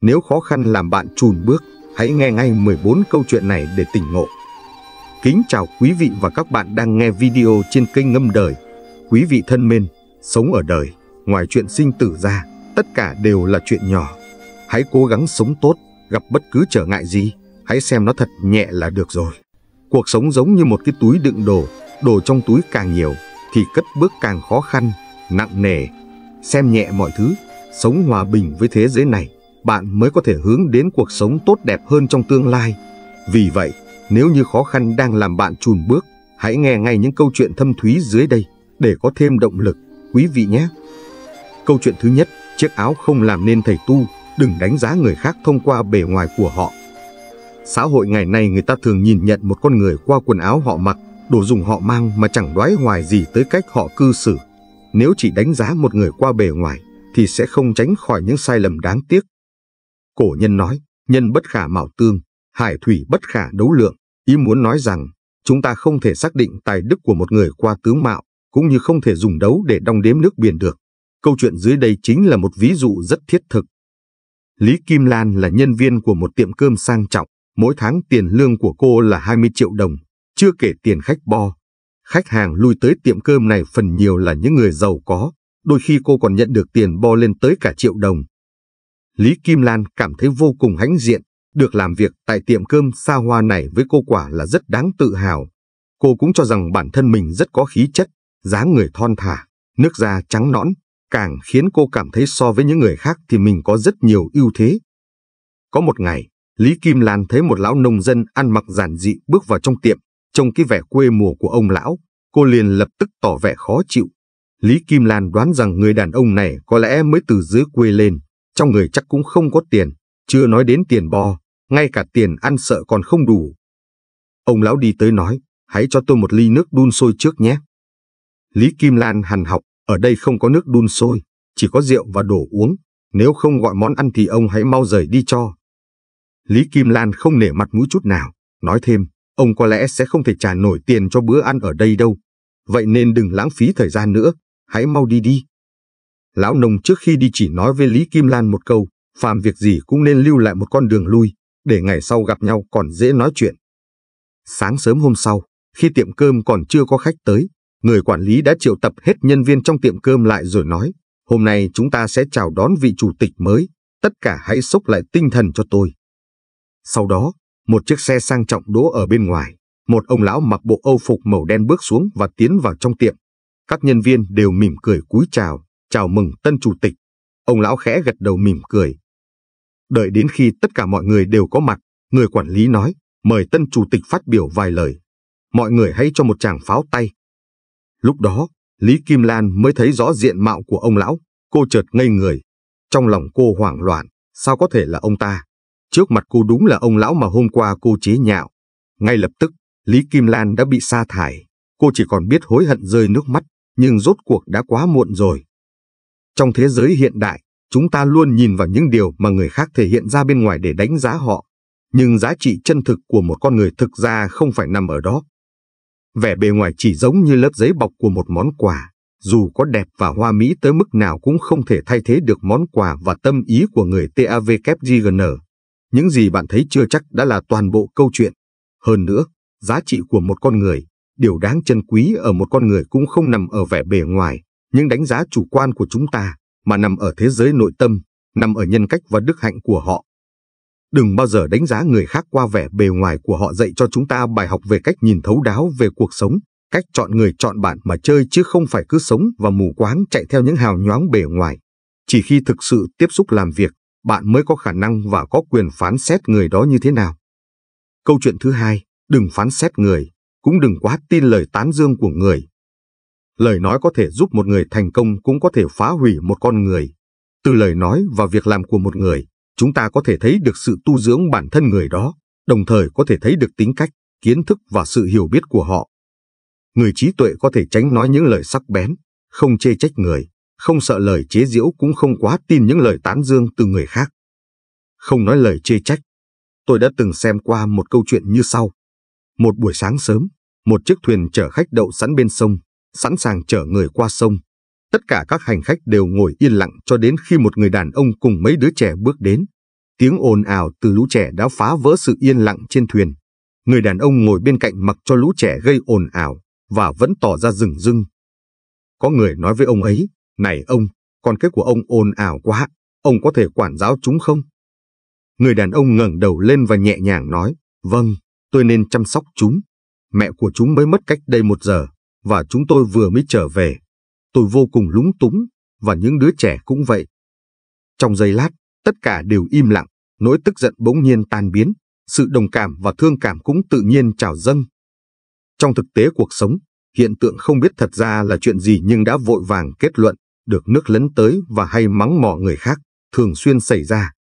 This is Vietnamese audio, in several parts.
Nếu khó khăn làm bạn chùn bước, hãy nghe ngay 14 câu chuyện này để tỉnh ngộ. Kính chào quý vị và các bạn đang nghe video trên kênh Ngâm Đời. Quý vị thân mến, sống ở đời, ngoài chuyện sinh tử ra, tất cả đều là chuyện nhỏ. Hãy cố gắng sống tốt, gặp bất cứ trở ngại gì, hãy xem nó thật nhẹ là được rồi. Cuộc sống giống như một cái túi đựng đồ, đồ trong túi càng nhiều thì cất bước càng khó khăn, nặng nề. Xem nhẹ mọi thứ, sống hòa bình với thế giới này bạn mới có thể hướng đến cuộc sống tốt đẹp hơn trong tương lai. Vì vậy, nếu như khó khăn đang làm bạn chùn bước, hãy nghe ngay những câu chuyện thâm thúy dưới đây để có thêm động lực, quý vị nhé. Câu chuyện thứ nhất, chiếc áo không làm nên thầy tu, đừng đánh giá người khác thông qua bề ngoài của họ. Xã hội ngày nay người ta thường nhìn nhận một con người qua quần áo họ mặc, đồ dùng họ mang mà chẳng đoái hoài gì tới cách họ cư xử. Nếu chỉ đánh giá một người qua bề ngoài thì sẽ không tránh khỏi những sai lầm đáng tiếc Cổ nhân nói, nhân bất khả mạo tương, hải thủy bất khả đấu lượng, ý muốn nói rằng, chúng ta không thể xác định tài đức của một người qua tướng mạo, cũng như không thể dùng đấu để đong đếm nước biển được. Câu chuyện dưới đây chính là một ví dụ rất thiết thực. Lý Kim Lan là nhân viên của một tiệm cơm sang trọng, mỗi tháng tiền lương của cô là 20 triệu đồng, chưa kể tiền khách bo. Khách hàng lui tới tiệm cơm này phần nhiều là những người giàu có, đôi khi cô còn nhận được tiền bo lên tới cả triệu đồng. Lý Kim Lan cảm thấy vô cùng hãnh diện, được làm việc tại tiệm cơm xa hoa này với cô quả là rất đáng tự hào. Cô cũng cho rằng bản thân mình rất có khí chất, dáng người thon thả, nước da trắng nõn, càng khiến cô cảm thấy so với những người khác thì mình có rất nhiều ưu thế. Có một ngày, Lý Kim Lan thấy một lão nông dân ăn mặc giản dị bước vào trong tiệm, trông cái vẻ quê mùa của ông lão, cô liền lập tức tỏ vẻ khó chịu. Lý Kim Lan đoán rằng người đàn ông này có lẽ mới từ dưới quê lên, trong người chắc cũng không có tiền, chưa nói đến tiền bo, ngay cả tiền ăn sợ còn không đủ. Ông lão đi tới nói, hãy cho tôi một ly nước đun sôi trước nhé. Lý Kim Lan hằn học, ở đây không có nước đun sôi, chỉ có rượu và đồ uống, nếu không gọi món ăn thì ông hãy mau rời đi cho. Lý Kim Lan không nể mặt mũi chút nào, nói thêm, ông có lẽ sẽ không thể trả nổi tiền cho bữa ăn ở đây đâu, vậy nên đừng lãng phí thời gian nữa, hãy mau đi đi. Lão nông trước khi đi chỉ nói với Lý Kim Lan một câu, phàm việc gì cũng nên lưu lại một con đường lui, để ngày sau gặp nhau còn dễ nói chuyện. Sáng sớm hôm sau, khi tiệm cơm còn chưa có khách tới, người quản lý đã triệu tập hết nhân viên trong tiệm cơm lại rồi nói, hôm nay chúng ta sẽ chào đón vị chủ tịch mới, tất cả hãy sốc lại tinh thần cho tôi. Sau đó, một chiếc xe sang trọng đỗ ở bên ngoài, một ông lão mặc bộ âu phục màu đen bước xuống và tiến vào trong tiệm. Các nhân viên đều mỉm cười cúi chào, chào mừng tân chủ tịch. Ông lão khẽ gật đầu mỉm cười. Đợi đến khi tất cả mọi người đều có mặt, người quản lý nói, mời tân chủ tịch phát biểu vài lời. Mọi người hãy cho một chàng pháo tay. Lúc đó, Lý Kim Lan mới thấy rõ diện mạo của ông lão, cô chợt ngây người. Trong lòng cô hoảng loạn, sao có thể là ông ta? Trước mặt cô đúng là ông lão mà hôm qua cô chế nhạo. Ngay lập tức, Lý Kim Lan đã bị sa thải. Cô chỉ còn biết hối hận rơi nước mắt, nhưng rốt cuộc đã quá muộn rồi. Trong thế giới hiện đại, chúng ta luôn nhìn vào những điều mà người khác thể hiện ra bên ngoài để đánh giá họ. Nhưng giá trị chân thực của một con người thực ra không phải nằm ở đó. Vẻ bề ngoài chỉ giống như lớp giấy bọc của một món quà, dù có đẹp và hoa mỹ tới mức nào cũng không thể thay thế được món quà và tâm ý của người TAVKGN. Những gì bạn thấy chưa chắc đã là toàn bộ câu chuyện. Hơn nữa, giá trị của một con người, điều đáng trân quý ở một con người cũng không nằm ở vẻ bề ngoài, những đánh giá chủ quan của chúng ta mà nằm ở thế giới nội tâm, nằm ở nhân cách và đức hạnh của họ. Đừng bao giờ đánh giá người khác qua vẻ bề ngoài của họ dạy cho chúng ta bài học về cách nhìn thấu đáo về cuộc sống, cách chọn người chọn bạn mà chơi chứ không phải cứ sống và mù quáng chạy theo những hào nhoáng bề ngoài. Chỉ khi thực sự tiếp xúc làm việc, bạn mới có khả năng và có quyền phán xét người đó như thế nào. Câu chuyện thứ hai, đừng phán xét người, cũng đừng quá tin lời tán dương của người, lời nói có thể giúp một người thành công cũng có thể phá hủy một con người. Từ lời nói và việc làm của một người, chúng ta có thể thấy được sự tu dưỡng bản thân người đó, đồng thời có thể thấy được tính cách, kiến thức và sự hiểu biết của họ. Người trí tuệ có thể tránh nói những lời sắc bén, không chê trách người, không sợ lời chế giễu cũng không quá tin những lời tán dương từ người khác. Không nói lời chê trách. Tôi đã từng xem qua một câu chuyện như sau. Một buổi sáng sớm, một chiếc thuyền chở khách đậu sẵn bên sông, sẵn sàng chở người qua sông. Tất cả các hành khách đều ngồi yên lặng cho đến khi một người đàn ông cùng mấy đứa trẻ bước đến. Tiếng ồn ào từ lũ trẻ đã phá vỡ sự yên lặng trên thuyền. Người đàn ông ngồi bên cạnh mặc cho lũ trẻ gây ồn ào và vẫn tỏ ra rừng rưng. Có người nói với ông ấy, này ông, con cái của ông ồn ào quá, ông có thể quản giáo chúng không? Người đàn ông ngẩng đầu lên và nhẹ nhàng nói, vâng, tôi nên chăm sóc chúng. Mẹ của chúng mới mất cách đây một giờ, và chúng tôi vừa mới trở về. Tôi vô cùng lúng túng, và những đứa trẻ cũng vậy. Trong giây lát, tất cả đều im lặng, nỗi tức giận bỗng nhiên tan biến, sự đồng cảm và thương cảm cũng tự nhiên trào dâng. Trong thực tế cuộc sống, hiện tượng không biết thật ra là chuyện gì nhưng đã vội vàng kết luận, được nước lấn tới và hay mắng mỏ người khác, thường xuyên xảy ra.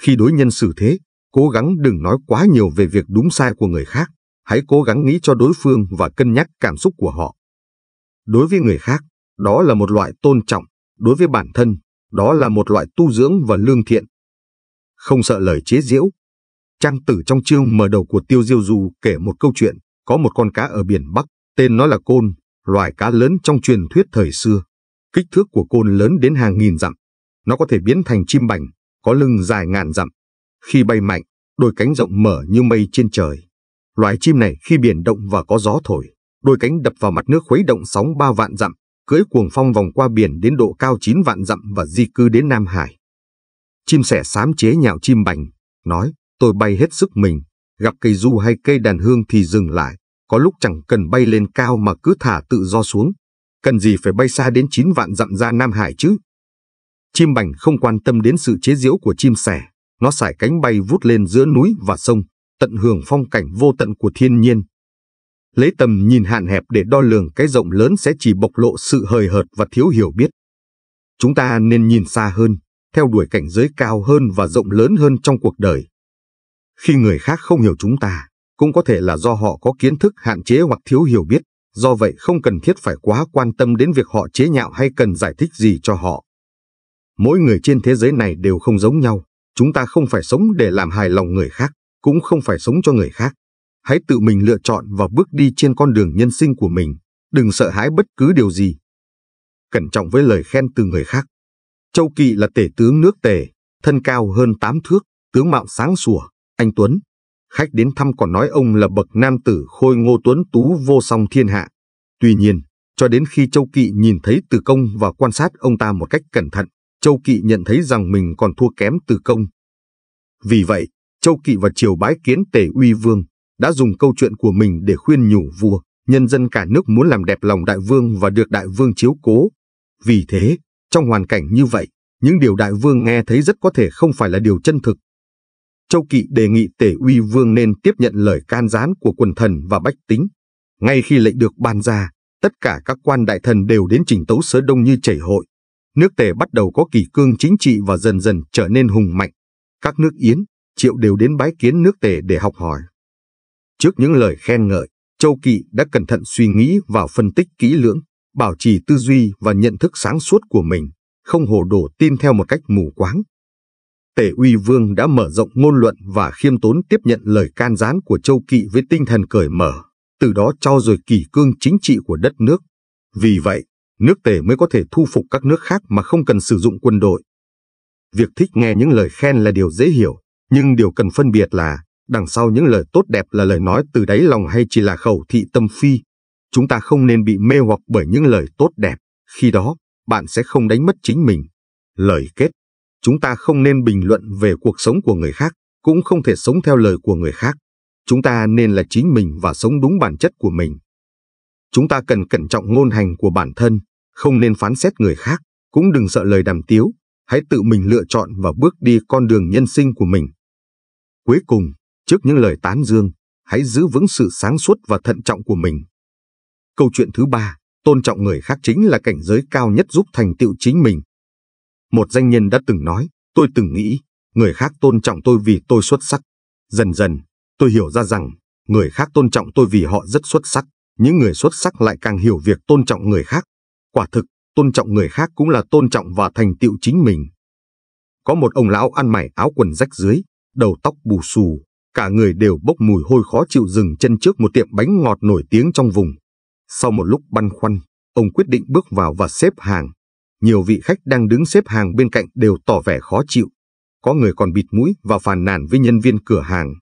Khi đối nhân xử thế, cố gắng đừng nói quá nhiều về việc đúng sai của người khác, hãy cố gắng nghĩ cho đối phương và cân nhắc cảm xúc của họ. Đối với người khác, đó là một loại tôn trọng, đối với bản thân, đó là một loại tu dưỡng và lương thiện. Không sợ lời chế giễu. Trang tử trong chương mở đầu của Tiêu Diêu Du kể một câu chuyện, có một con cá ở biển Bắc, tên nó là côn, loài cá lớn trong truyền thuyết thời xưa. Kích thước của côn lớn đến hàng nghìn dặm. Nó có thể biến thành chim bành, có lưng dài ngàn dặm. Khi bay mạnh, đôi cánh rộng mở như mây trên trời. Loài chim này khi biển động và có gió thổi, đôi cánh đập vào mặt nước khuấy động sóng ba vạn dặm, cưỡi cuồng phong vòng qua biển đến độ cao 9 vạn dặm và di cư đến Nam Hải. Chim sẻ sám chế nhạo chim bành, nói, tôi bay hết sức mình, gặp cây du hay cây đàn hương thì dừng lại, có lúc chẳng cần bay lên cao mà cứ thả tự do xuống. Cần gì phải bay xa đến 9 vạn dặm ra Nam Hải chứ? Chim bành không quan tâm đến sự chế giễu của chim sẻ, nó sải cánh bay vút lên giữa núi và sông, tận hưởng phong cảnh vô tận của thiên nhiên. Lấy tầm nhìn hạn hẹp để đo lường cái rộng lớn sẽ chỉ bộc lộ sự hời hợt và thiếu hiểu biết. Chúng ta nên nhìn xa hơn, theo đuổi cảnh giới cao hơn và rộng lớn hơn trong cuộc đời. Khi người khác không hiểu chúng ta, cũng có thể là do họ có kiến thức hạn chế hoặc thiếu hiểu biết, do vậy không cần thiết phải quá quan tâm đến việc họ chế nhạo hay cần giải thích gì cho họ. Mỗi người trên thế giới này đều không giống nhau, chúng ta không phải sống để làm hài lòng người khác cũng không phải sống cho người khác. Hãy tự mình lựa chọn và bước đi trên con đường nhân sinh của mình, đừng sợ hãi bất cứ điều gì. Cẩn trọng với lời khen từ người khác. Châu Kỵ là tể tướng nước tề, thân cao hơn tám thước, tướng mạo sáng sủa, anh Tuấn. Khách đến thăm còn nói ông là bậc nam tử khôi ngô tuấn tú vô song thiên hạ. Tuy nhiên, cho đến khi Châu Kỵ nhìn thấy Từ Công và quan sát ông ta một cách cẩn thận, Châu Kỵ nhận thấy rằng mình còn thua kém Từ Công. Vì vậy, Châu Kỵ và triều bái kiến Tể Uy Vương đã dùng câu chuyện của mình để khuyên nhủ vua, nhân dân cả nước muốn làm đẹp lòng đại vương và được đại vương chiếu cố. Vì thế, trong hoàn cảnh như vậy, những điều đại vương nghe thấy rất có thể không phải là điều chân thực. Châu Kỵ đề nghị Tể Uy Vương nên tiếp nhận lời can gián của quần thần và bách tính. Ngay khi lệnh được ban ra, tất cả các quan đại thần đều đến trình tấu sớ đông như chảy hội. Nước Tề bắt đầu có kỳ cương chính trị và dần dần trở nên hùng mạnh. Các nước Yến, Triệu đều đến bái kiến nước tề để học hỏi. Trước những lời khen ngợi, Châu Kỵ đã cẩn thận suy nghĩ và phân tích kỹ lưỡng, bảo trì tư duy và nhận thức sáng suốt của mình, không hồ đồ tin theo một cách mù quáng. tề uy vương đã mở rộng ngôn luận và khiêm tốn tiếp nhận lời can gián của Châu Kỵ với tinh thần cởi mở, từ đó cho rồi kỳ cương chính trị của đất nước. Vì vậy, nước tề mới có thể thu phục các nước khác mà không cần sử dụng quân đội. Việc thích nghe những lời khen là điều dễ hiểu, nhưng điều cần phân biệt là, đằng sau những lời tốt đẹp là lời nói từ đáy lòng hay chỉ là khẩu thị tâm phi. Chúng ta không nên bị mê hoặc bởi những lời tốt đẹp, khi đó bạn sẽ không đánh mất chính mình. Lời kết Chúng ta không nên bình luận về cuộc sống của người khác, cũng không thể sống theo lời của người khác. Chúng ta nên là chính mình và sống đúng bản chất của mình. Chúng ta cần cẩn trọng ngôn hành của bản thân, không nên phán xét người khác, cũng đừng sợ lời đàm tiếu, hãy tự mình lựa chọn và bước đi con đường nhân sinh của mình. Cuối cùng, trước những lời tán dương, hãy giữ vững sự sáng suốt và thận trọng của mình. Câu chuyện thứ ba, tôn trọng người khác chính là cảnh giới cao nhất giúp thành tựu chính mình. Một danh nhân đã từng nói, tôi từng nghĩ, người khác tôn trọng tôi vì tôi xuất sắc. Dần dần, tôi hiểu ra rằng, người khác tôn trọng tôi vì họ rất xuất sắc. Những người xuất sắc lại càng hiểu việc tôn trọng người khác. Quả thực, tôn trọng người khác cũng là tôn trọng và thành tựu chính mình. Có một ông lão ăn mày áo quần rách dưới, đầu tóc bù xù, cả người đều bốc mùi hôi khó chịu dừng chân trước một tiệm bánh ngọt nổi tiếng trong vùng. Sau một lúc băn khoăn, ông quyết định bước vào và xếp hàng. Nhiều vị khách đang đứng xếp hàng bên cạnh đều tỏ vẻ khó chịu. Có người còn bịt mũi và phàn nàn với nhân viên cửa hàng.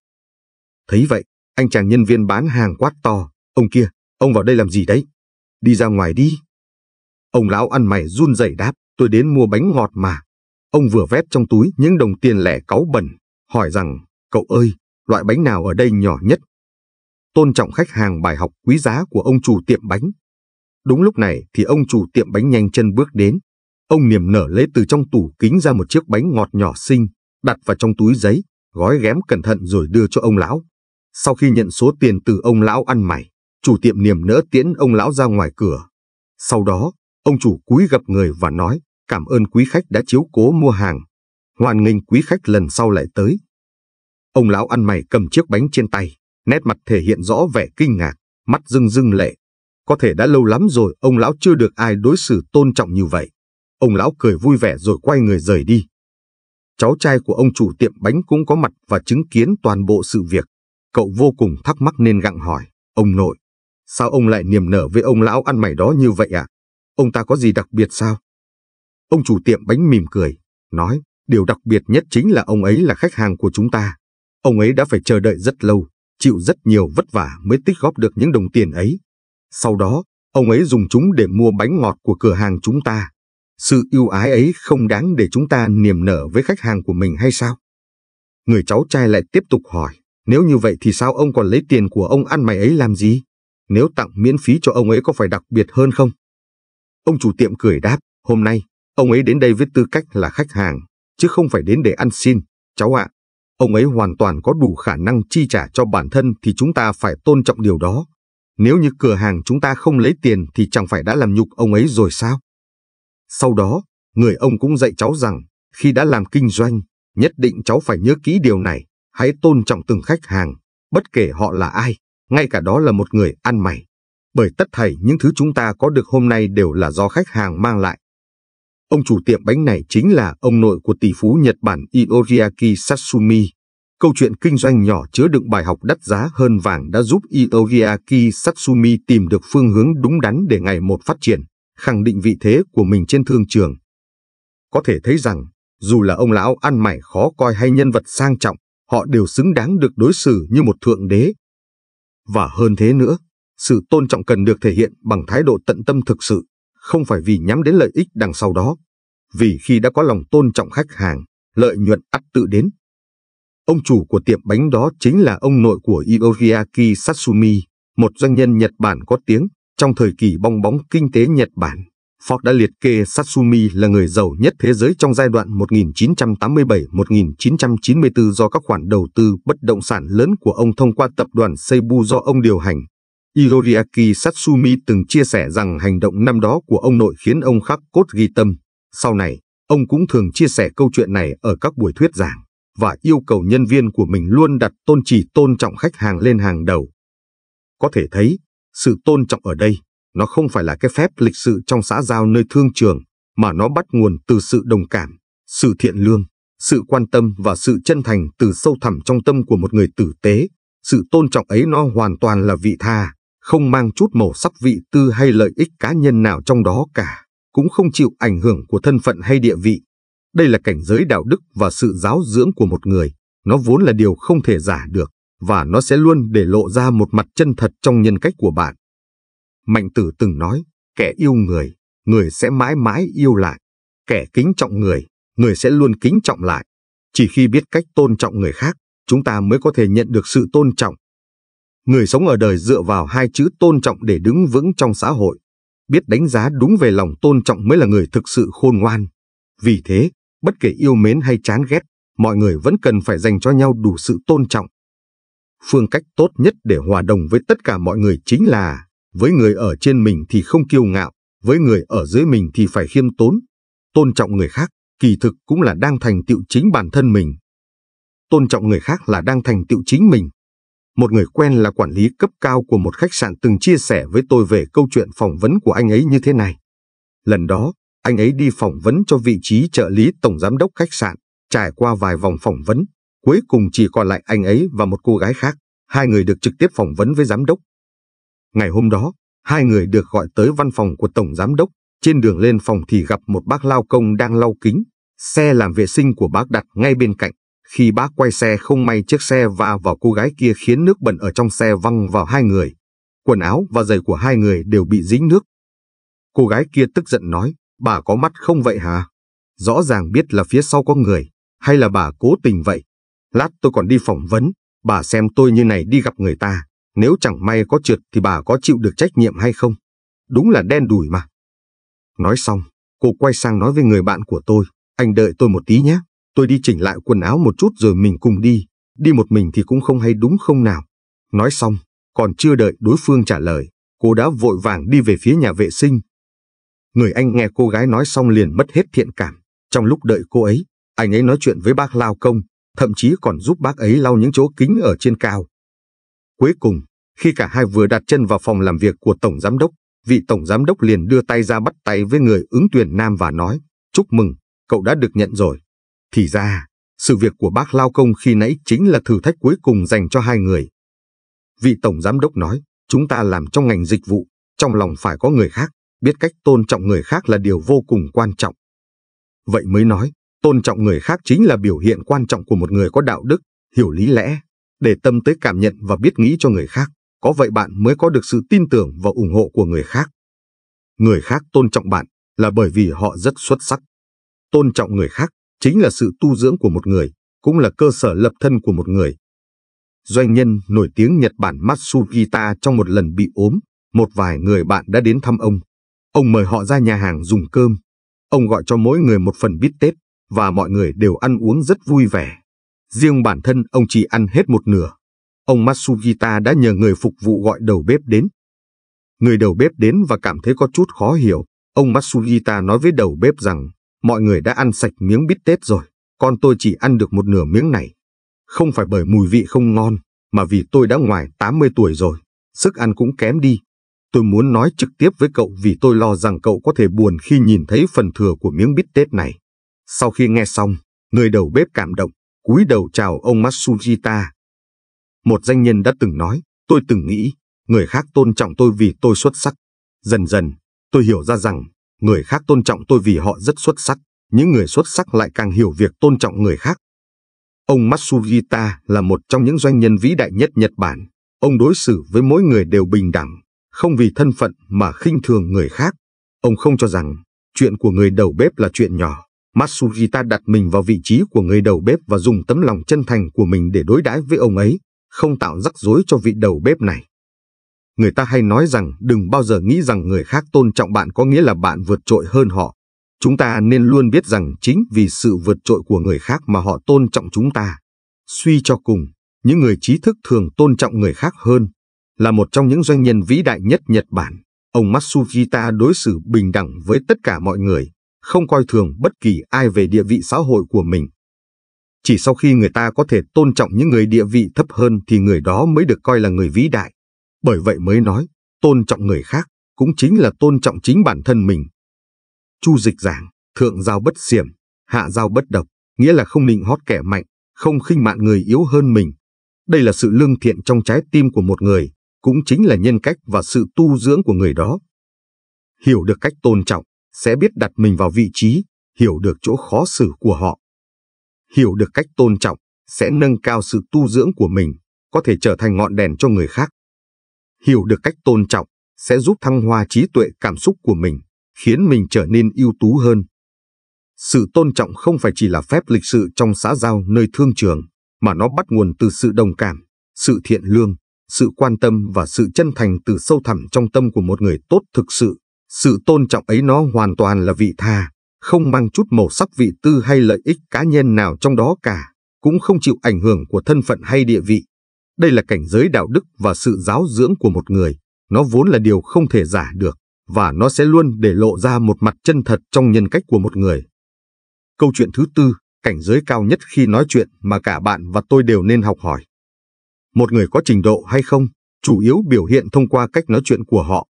Thấy vậy, anh chàng nhân viên bán hàng quát to. Ông kia, ông vào đây làm gì đấy? Đi ra ngoài đi. Ông lão ăn mày run rẩy đáp, tôi đến mua bánh ngọt mà. Ông vừa vét trong túi những đồng tiền lẻ cáu bẩn, hỏi rằng, cậu ơi, loại bánh nào ở đây nhỏ nhất? Tôn trọng khách hàng bài học quý giá của ông chủ tiệm bánh. Đúng lúc này thì ông chủ tiệm bánh nhanh chân bước đến. Ông niềm nở lấy từ trong tủ kính ra một chiếc bánh ngọt nhỏ xinh, đặt vào trong túi giấy, gói ghém cẩn thận rồi đưa cho ông lão. Sau khi nhận số tiền từ ông lão ăn mày, chủ tiệm niềm nỡ tiễn ông lão ra ngoài cửa. Sau đó, ông chủ cúi gặp người và nói, cảm ơn quý khách đã chiếu cố mua hàng hoan nghênh quý khách lần sau lại tới. Ông lão ăn mày cầm chiếc bánh trên tay, nét mặt thể hiện rõ vẻ kinh ngạc, mắt rưng rưng lệ. Có thể đã lâu lắm rồi ông lão chưa được ai đối xử tôn trọng như vậy. Ông lão cười vui vẻ rồi quay người rời đi. Cháu trai của ông chủ tiệm bánh cũng có mặt và chứng kiến toàn bộ sự việc. Cậu vô cùng thắc mắc nên gặng hỏi, ông nội, sao ông lại niềm nở với ông lão ăn mày đó như vậy ạ? À? Ông ta có gì đặc biệt sao? Ông chủ tiệm bánh mỉm cười, nói, Điều đặc biệt nhất chính là ông ấy là khách hàng của chúng ta. Ông ấy đã phải chờ đợi rất lâu, chịu rất nhiều vất vả mới tích góp được những đồng tiền ấy. Sau đó, ông ấy dùng chúng để mua bánh ngọt của cửa hàng chúng ta. Sự yêu ái ấy không đáng để chúng ta niềm nở với khách hàng của mình hay sao? Người cháu trai lại tiếp tục hỏi, nếu như vậy thì sao ông còn lấy tiền của ông ăn mày ấy làm gì? Nếu tặng miễn phí cho ông ấy có phải đặc biệt hơn không? Ông chủ tiệm cười đáp, hôm nay, ông ấy đến đây với tư cách là khách hàng, chứ không phải đến để ăn xin. Cháu ạ, ông ấy hoàn toàn có đủ khả năng chi trả cho bản thân thì chúng ta phải tôn trọng điều đó. Nếu như cửa hàng chúng ta không lấy tiền thì chẳng phải đã làm nhục ông ấy rồi sao? Sau đó, người ông cũng dạy cháu rằng, khi đã làm kinh doanh, nhất định cháu phải nhớ kỹ điều này, hãy tôn trọng từng khách hàng, bất kể họ là ai, ngay cả đó là một người ăn mày. Bởi tất thảy những thứ chúng ta có được hôm nay đều là do khách hàng mang lại, Ông chủ tiệm bánh này chính là ông nội của tỷ phú Nhật Bản Ioriaki Satsumi. Câu chuyện kinh doanh nhỏ chứa đựng bài học đắt giá hơn vàng đã giúp Ioriaki Satsumi tìm được phương hướng đúng đắn để ngày một phát triển, khẳng định vị thế của mình trên thương trường. Có thể thấy rằng, dù là ông lão ăn mày khó coi hay nhân vật sang trọng, họ đều xứng đáng được đối xử như một thượng đế. Và hơn thế nữa, sự tôn trọng cần được thể hiện bằng thái độ tận tâm thực sự không phải vì nhắm đến lợi ích đằng sau đó, vì khi đã có lòng tôn trọng khách hàng, lợi nhuận ắt tự đến. Ông chủ của tiệm bánh đó chính là ông nội của Ioriaki Satsumi, một doanh nhân Nhật Bản có tiếng trong thời kỳ bong bóng kinh tế Nhật Bản. Ford đã liệt kê Satsumi là người giàu nhất thế giới trong giai đoạn 1987-1994 do các khoản đầu tư bất động sản lớn của ông thông qua tập đoàn Seibu do ông điều hành Iroriaki Satsumi từng chia sẻ rằng hành động năm đó của ông nội khiến ông khắc cốt ghi tâm. Sau này, ông cũng thường chia sẻ câu chuyện này ở các buổi thuyết giảng và yêu cầu nhân viên của mình luôn đặt tôn trì tôn trọng khách hàng lên hàng đầu. Có thể thấy, sự tôn trọng ở đây, nó không phải là cái phép lịch sự trong xã giao nơi thương trường, mà nó bắt nguồn từ sự đồng cảm, sự thiện lương, sự quan tâm và sự chân thành từ sâu thẳm trong tâm của một người tử tế. Sự tôn trọng ấy nó hoàn toàn là vị tha, không mang chút màu sắc vị tư hay lợi ích cá nhân nào trong đó cả, cũng không chịu ảnh hưởng của thân phận hay địa vị. Đây là cảnh giới đạo đức và sự giáo dưỡng của một người, nó vốn là điều không thể giả được, và nó sẽ luôn để lộ ra một mặt chân thật trong nhân cách của bạn. Mạnh tử từng nói, kẻ yêu người, người sẽ mãi mãi yêu lại, kẻ kính trọng người, người sẽ luôn kính trọng lại. Chỉ khi biết cách tôn trọng người khác, chúng ta mới có thể nhận được sự tôn trọng người sống ở đời dựa vào hai chữ tôn trọng để đứng vững trong xã hội. Biết đánh giá đúng về lòng tôn trọng mới là người thực sự khôn ngoan. Vì thế, bất kể yêu mến hay chán ghét, mọi người vẫn cần phải dành cho nhau đủ sự tôn trọng. Phương cách tốt nhất để hòa đồng với tất cả mọi người chính là với người ở trên mình thì không kiêu ngạo, với người ở dưới mình thì phải khiêm tốn. Tôn trọng người khác kỳ thực cũng là đang thành tựu chính bản thân mình. Tôn trọng người khác là đang thành tựu chính mình một người quen là quản lý cấp cao của một khách sạn từng chia sẻ với tôi về câu chuyện phỏng vấn của anh ấy như thế này. Lần đó, anh ấy đi phỏng vấn cho vị trí trợ lý tổng giám đốc khách sạn, trải qua vài vòng phỏng vấn, cuối cùng chỉ còn lại anh ấy và một cô gái khác, hai người được trực tiếp phỏng vấn với giám đốc. Ngày hôm đó, hai người được gọi tới văn phòng của tổng giám đốc, trên đường lên phòng thì gặp một bác lao công đang lau kính, xe làm vệ sinh của bác đặt ngay bên cạnh. Khi bác quay xe không may chiếc xe va vào cô gái kia khiến nước bẩn ở trong xe văng vào hai người. Quần áo và giày của hai người đều bị dính nước. Cô gái kia tức giận nói, bà có mắt không vậy hả? Rõ ràng biết là phía sau có người, hay là bà cố tình vậy? Lát tôi còn đi phỏng vấn, bà xem tôi như này đi gặp người ta, nếu chẳng may có trượt thì bà có chịu được trách nhiệm hay không? Đúng là đen đủi mà. Nói xong, cô quay sang nói với người bạn của tôi, anh đợi tôi một tí nhé. Tôi đi chỉnh lại quần áo một chút rồi mình cùng đi, đi một mình thì cũng không hay đúng không nào. Nói xong, còn chưa đợi đối phương trả lời, cô đã vội vàng đi về phía nhà vệ sinh. Người anh nghe cô gái nói xong liền mất hết thiện cảm. Trong lúc đợi cô ấy, anh ấy nói chuyện với bác lao công, thậm chí còn giúp bác ấy lau những chỗ kính ở trên cao. Cuối cùng, khi cả hai vừa đặt chân vào phòng làm việc của Tổng Giám Đốc, vị Tổng Giám Đốc liền đưa tay ra bắt tay với người ứng tuyển nam và nói, chúc mừng, cậu đã được nhận rồi. Thì ra, sự việc của bác Lao Công khi nãy chính là thử thách cuối cùng dành cho hai người. Vị Tổng Giám Đốc nói, chúng ta làm trong ngành dịch vụ, trong lòng phải có người khác, biết cách tôn trọng người khác là điều vô cùng quan trọng. Vậy mới nói, tôn trọng người khác chính là biểu hiện quan trọng của một người có đạo đức, hiểu lý lẽ, để tâm tới cảm nhận và biết nghĩ cho người khác, có vậy bạn mới có được sự tin tưởng và ủng hộ của người khác. Người khác tôn trọng bạn là bởi vì họ rất xuất sắc. Tôn trọng người khác chính là sự tu dưỡng của một người, cũng là cơ sở lập thân của một người. Doanh nhân nổi tiếng Nhật Bản Matsugita trong một lần bị ốm, một vài người bạn đã đến thăm ông. Ông mời họ ra nhà hàng dùng cơm. Ông gọi cho mỗi người một phần bít tết, và mọi người đều ăn uống rất vui vẻ. Riêng bản thân ông chỉ ăn hết một nửa. Ông Matsugita đã nhờ người phục vụ gọi đầu bếp đến. Người đầu bếp đến và cảm thấy có chút khó hiểu. Ông Matsugita nói với đầu bếp rằng mọi người đã ăn sạch miếng bít tết rồi, con tôi chỉ ăn được một nửa miếng này. Không phải bởi mùi vị không ngon, mà vì tôi đã ngoài 80 tuổi rồi, sức ăn cũng kém đi. Tôi muốn nói trực tiếp với cậu vì tôi lo rằng cậu có thể buồn khi nhìn thấy phần thừa của miếng bít tết này. Sau khi nghe xong, người đầu bếp cảm động, cúi đầu chào ông Matsujita. Một danh nhân đã từng nói, tôi từng nghĩ, người khác tôn trọng tôi vì tôi xuất sắc. Dần dần, tôi hiểu ra rằng Người khác tôn trọng tôi vì họ rất xuất sắc, những người xuất sắc lại càng hiểu việc tôn trọng người khác. Ông Matsuyita là một trong những doanh nhân vĩ đại nhất Nhật Bản. Ông đối xử với mỗi người đều bình đẳng, không vì thân phận mà khinh thường người khác. Ông không cho rằng chuyện của người đầu bếp là chuyện nhỏ. Matsujita đặt mình vào vị trí của người đầu bếp và dùng tấm lòng chân thành của mình để đối đãi với ông ấy, không tạo rắc rối cho vị đầu bếp này. Người ta hay nói rằng đừng bao giờ nghĩ rằng người khác tôn trọng bạn có nghĩa là bạn vượt trội hơn họ. Chúng ta nên luôn biết rằng chính vì sự vượt trội của người khác mà họ tôn trọng chúng ta. Suy cho cùng, những người trí thức thường tôn trọng người khác hơn. Là một trong những doanh nhân vĩ đại nhất Nhật Bản, ông Matsugita đối xử bình đẳng với tất cả mọi người, không coi thường bất kỳ ai về địa vị xã hội của mình. Chỉ sau khi người ta có thể tôn trọng những người địa vị thấp hơn thì người đó mới được coi là người vĩ đại. Bởi vậy mới nói, tôn trọng người khác cũng chính là tôn trọng chính bản thân mình. Chu dịch giảng, thượng giao bất xiểm, hạ giao bất độc, nghĩa là không nịnh hót kẻ mạnh, không khinh mạn người yếu hơn mình. Đây là sự lương thiện trong trái tim của một người, cũng chính là nhân cách và sự tu dưỡng của người đó. Hiểu được cách tôn trọng, sẽ biết đặt mình vào vị trí, hiểu được chỗ khó xử của họ. Hiểu được cách tôn trọng, sẽ nâng cao sự tu dưỡng của mình, có thể trở thành ngọn đèn cho người khác. Hiểu được cách tôn trọng sẽ giúp thăng hoa trí tuệ cảm xúc của mình, khiến mình trở nên ưu tú hơn. Sự tôn trọng không phải chỉ là phép lịch sự trong xã giao nơi thương trường, mà nó bắt nguồn từ sự đồng cảm, sự thiện lương, sự quan tâm và sự chân thành từ sâu thẳm trong tâm của một người tốt thực sự. Sự tôn trọng ấy nó hoàn toàn là vị tha, không mang chút màu sắc vị tư hay lợi ích cá nhân nào trong đó cả, cũng không chịu ảnh hưởng của thân phận hay địa vị. Đây là cảnh giới đạo đức và sự giáo dưỡng của một người. Nó vốn là điều không thể giả được, và nó sẽ luôn để lộ ra một mặt chân thật trong nhân cách của một người. Câu chuyện thứ tư, cảnh giới cao nhất khi nói chuyện mà cả bạn và tôi đều nên học hỏi. Một người có trình độ hay không, chủ yếu biểu hiện thông qua cách nói chuyện của họ.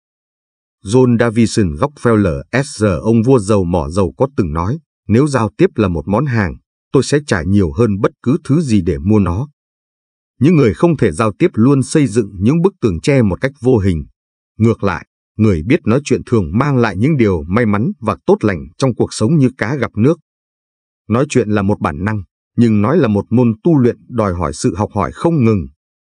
John Davison Rockefeller SR ông vua giàu mỏ giàu có từng nói, nếu giao tiếp là một món hàng, tôi sẽ trả nhiều hơn bất cứ thứ gì để mua nó những người không thể giao tiếp luôn xây dựng những bức tường tre một cách vô hình. Ngược lại, người biết nói chuyện thường mang lại những điều may mắn và tốt lành trong cuộc sống như cá gặp nước. Nói chuyện là một bản năng, nhưng nói là một môn tu luyện đòi hỏi sự học hỏi không ngừng.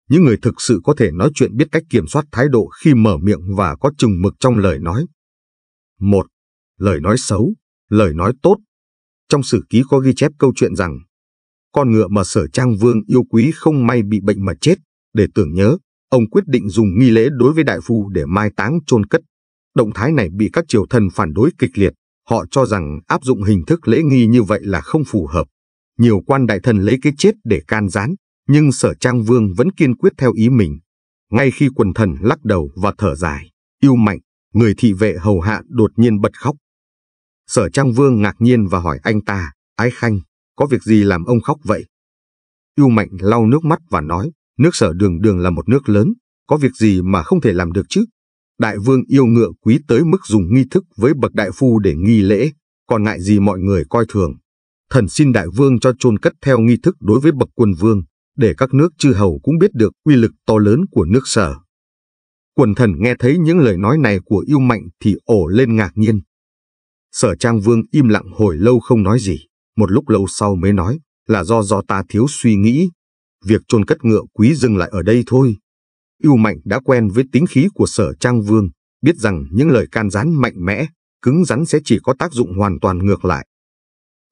Những người thực sự có thể nói chuyện biết cách kiểm soát thái độ khi mở miệng và có chừng mực trong lời nói. một Lời nói xấu, lời nói tốt. Trong sử ký có ghi chép câu chuyện rằng con ngựa mà sở trang vương yêu quý không may bị bệnh mà chết, để tưởng nhớ, ông quyết định dùng nghi lễ đối với đại phu để mai táng chôn cất. Động thái này bị các triều thần phản đối kịch liệt, họ cho rằng áp dụng hình thức lễ nghi như vậy là không phù hợp. Nhiều quan đại thần lấy cái chết để can gián, nhưng sở trang vương vẫn kiên quyết theo ý mình. Ngay khi quần thần lắc đầu và thở dài, yêu mạnh, người thị vệ hầu hạ đột nhiên bật khóc. Sở Trang Vương ngạc nhiên và hỏi anh ta, Ái Khanh, có việc gì làm ông khóc vậy? Yêu Mạnh lau nước mắt và nói, nước sở đường đường là một nước lớn, có việc gì mà không thể làm được chứ? Đại vương yêu ngựa quý tới mức dùng nghi thức với bậc đại phu để nghi lễ, còn ngại gì mọi người coi thường. Thần xin đại vương cho chôn cất theo nghi thức đối với bậc quân vương, để các nước chư hầu cũng biết được uy lực to lớn của nước sở. Quần thần nghe thấy những lời nói này của yêu mạnh thì ổ lên ngạc nhiên. Sở Trang Vương im lặng hồi lâu không nói gì một lúc lâu sau mới nói là do do ta thiếu suy nghĩ. Việc chôn cất ngựa quý dừng lại ở đây thôi. Yêu Mạnh đã quen với tính khí của sở Trang Vương, biết rằng những lời can gián mạnh mẽ, cứng rắn sẽ chỉ có tác dụng hoàn toàn ngược lại.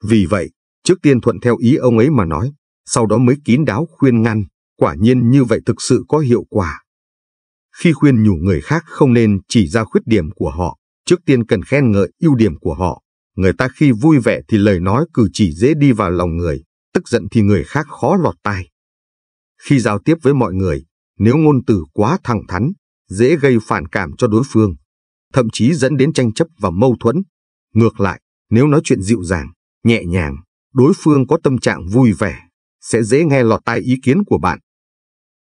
Vì vậy, trước tiên thuận theo ý ông ấy mà nói, sau đó mới kín đáo khuyên ngăn, quả nhiên như vậy thực sự có hiệu quả. Khi khuyên nhủ người khác không nên chỉ ra khuyết điểm của họ, trước tiên cần khen ngợi ưu điểm của họ, Người ta khi vui vẻ thì lời nói cử chỉ dễ đi vào lòng người, tức giận thì người khác khó lọt tai. Khi giao tiếp với mọi người, nếu ngôn từ quá thẳng thắn, dễ gây phản cảm cho đối phương, thậm chí dẫn đến tranh chấp và mâu thuẫn. Ngược lại, nếu nói chuyện dịu dàng, nhẹ nhàng, đối phương có tâm trạng vui vẻ, sẽ dễ nghe lọt tai ý kiến của bạn.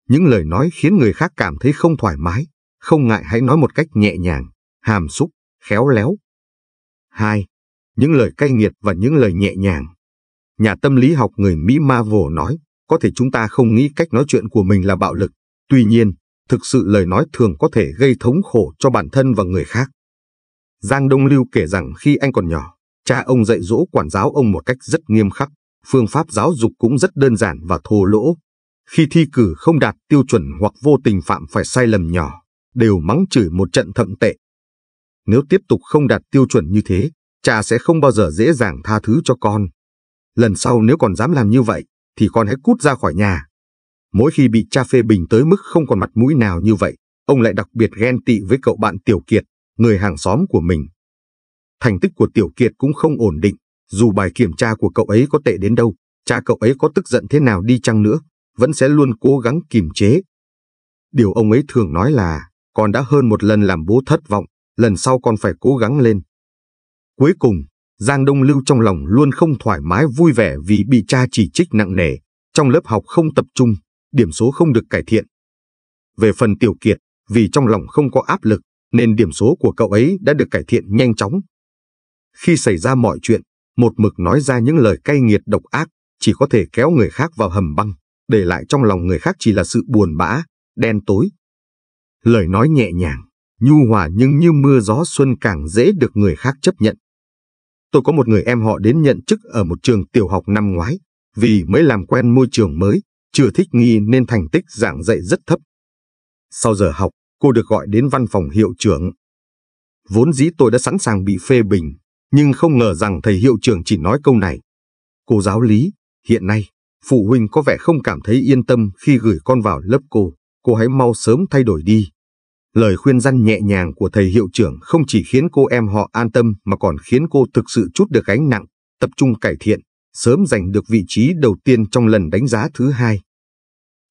Những lời nói khiến người khác cảm thấy không thoải mái, không ngại hãy nói một cách nhẹ nhàng, hàm súc khéo léo. 2 những lời cay nghiệt và những lời nhẹ nhàng. Nhà tâm lý học người Mỹ Marvel nói, có thể chúng ta không nghĩ cách nói chuyện của mình là bạo lực, tuy nhiên, thực sự lời nói thường có thể gây thống khổ cho bản thân và người khác. Giang Đông Lưu kể rằng khi anh còn nhỏ, cha ông dạy dỗ quản giáo ông một cách rất nghiêm khắc, phương pháp giáo dục cũng rất đơn giản và thô lỗ. Khi thi cử không đạt tiêu chuẩn hoặc vô tình phạm phải sai lầm nhỏ, đều mắng chửi một trận thậm tệ. Nếu tiếp tục không đạt tiêu chuẩn như thế, cha sẽ không bao giờ dễ dàng tha thứ cho con. Lần sau nếu còn dám làm như vậy, thì con hãy cút ra khỏi nhà. Mỗi khi bị cha phê bình tới mức không còn mặt mũi nào như vậy, ông lại đặc biệt ghen tị với cậu bạn Tiểu Kiệt, người hàng xóm của mình. Thành tích của Tiểu Kiệt cũng không ổn định, dù bài kiểm tra của cậu ấy có tệ đến đâu, cha cậu ấy có tức giận thế nào đi chăng nữa, vẫn sẽ luôn cố gắng kiềm chế. Điều ông ấy thường nói là, con đã hơn một lần làm bố thất vọng, lần sau con phải cố gắng lên. Cuối cùng, Giang Đông Lưu trong lòng luôn không thoải mái vui vẻ vì bị cha chỉ trích nặng nề, trong lớp học không tập trung, điểm số không được cải thiện. Về phần Tiểu Kiệt, vì trong lòng không có áp lực, nên điểm số của cậu ấy đã được cải thiện nhanh chóng. Khi xảy ra mọi chuyện, một mực nói ra những lời cay nghiệt độc ác, chỉ có thể kéo người khác vào hầm băng, để lại trong lòng người khác chỉ là sự buồn bã, đen tối. Lời nói nhẹ nhàng, nhu hòa nhưng như mưa gió xuân càng dễ được người khác chấp nhận. Tôi có một người em họ đến nhận chức ở một trường tiểu học năm ngoái, vì mới làm quen môi trường mới, chưa thích nghi nên thành tích giảng dạy rất thấp. Sau giờ học, cô được gọi đến văn phòng hiệu trưởng. Vốn dĩ tôi đã sẵn sàng bị phê bình, nhưng không ngờ rằng thầy hiệu trưởng chỉ nói câu này. Cô giáo lý, hiện nay, phụ huynh có vẻ không cảm thấy yên tâm khi gửi con vào lớp cô, cô hãy mau sớm thay đổi đi. Lời khuyên răn nhẹ nhàng của thầy hiệu trưởng không chỉ khiến cô em họ an tâm mà còn khiến cô thực sự chút được gánh nặng, tập trung cải thiện, sớm giành được vị trí đầu tiên trong lần đánh giá thứ hai.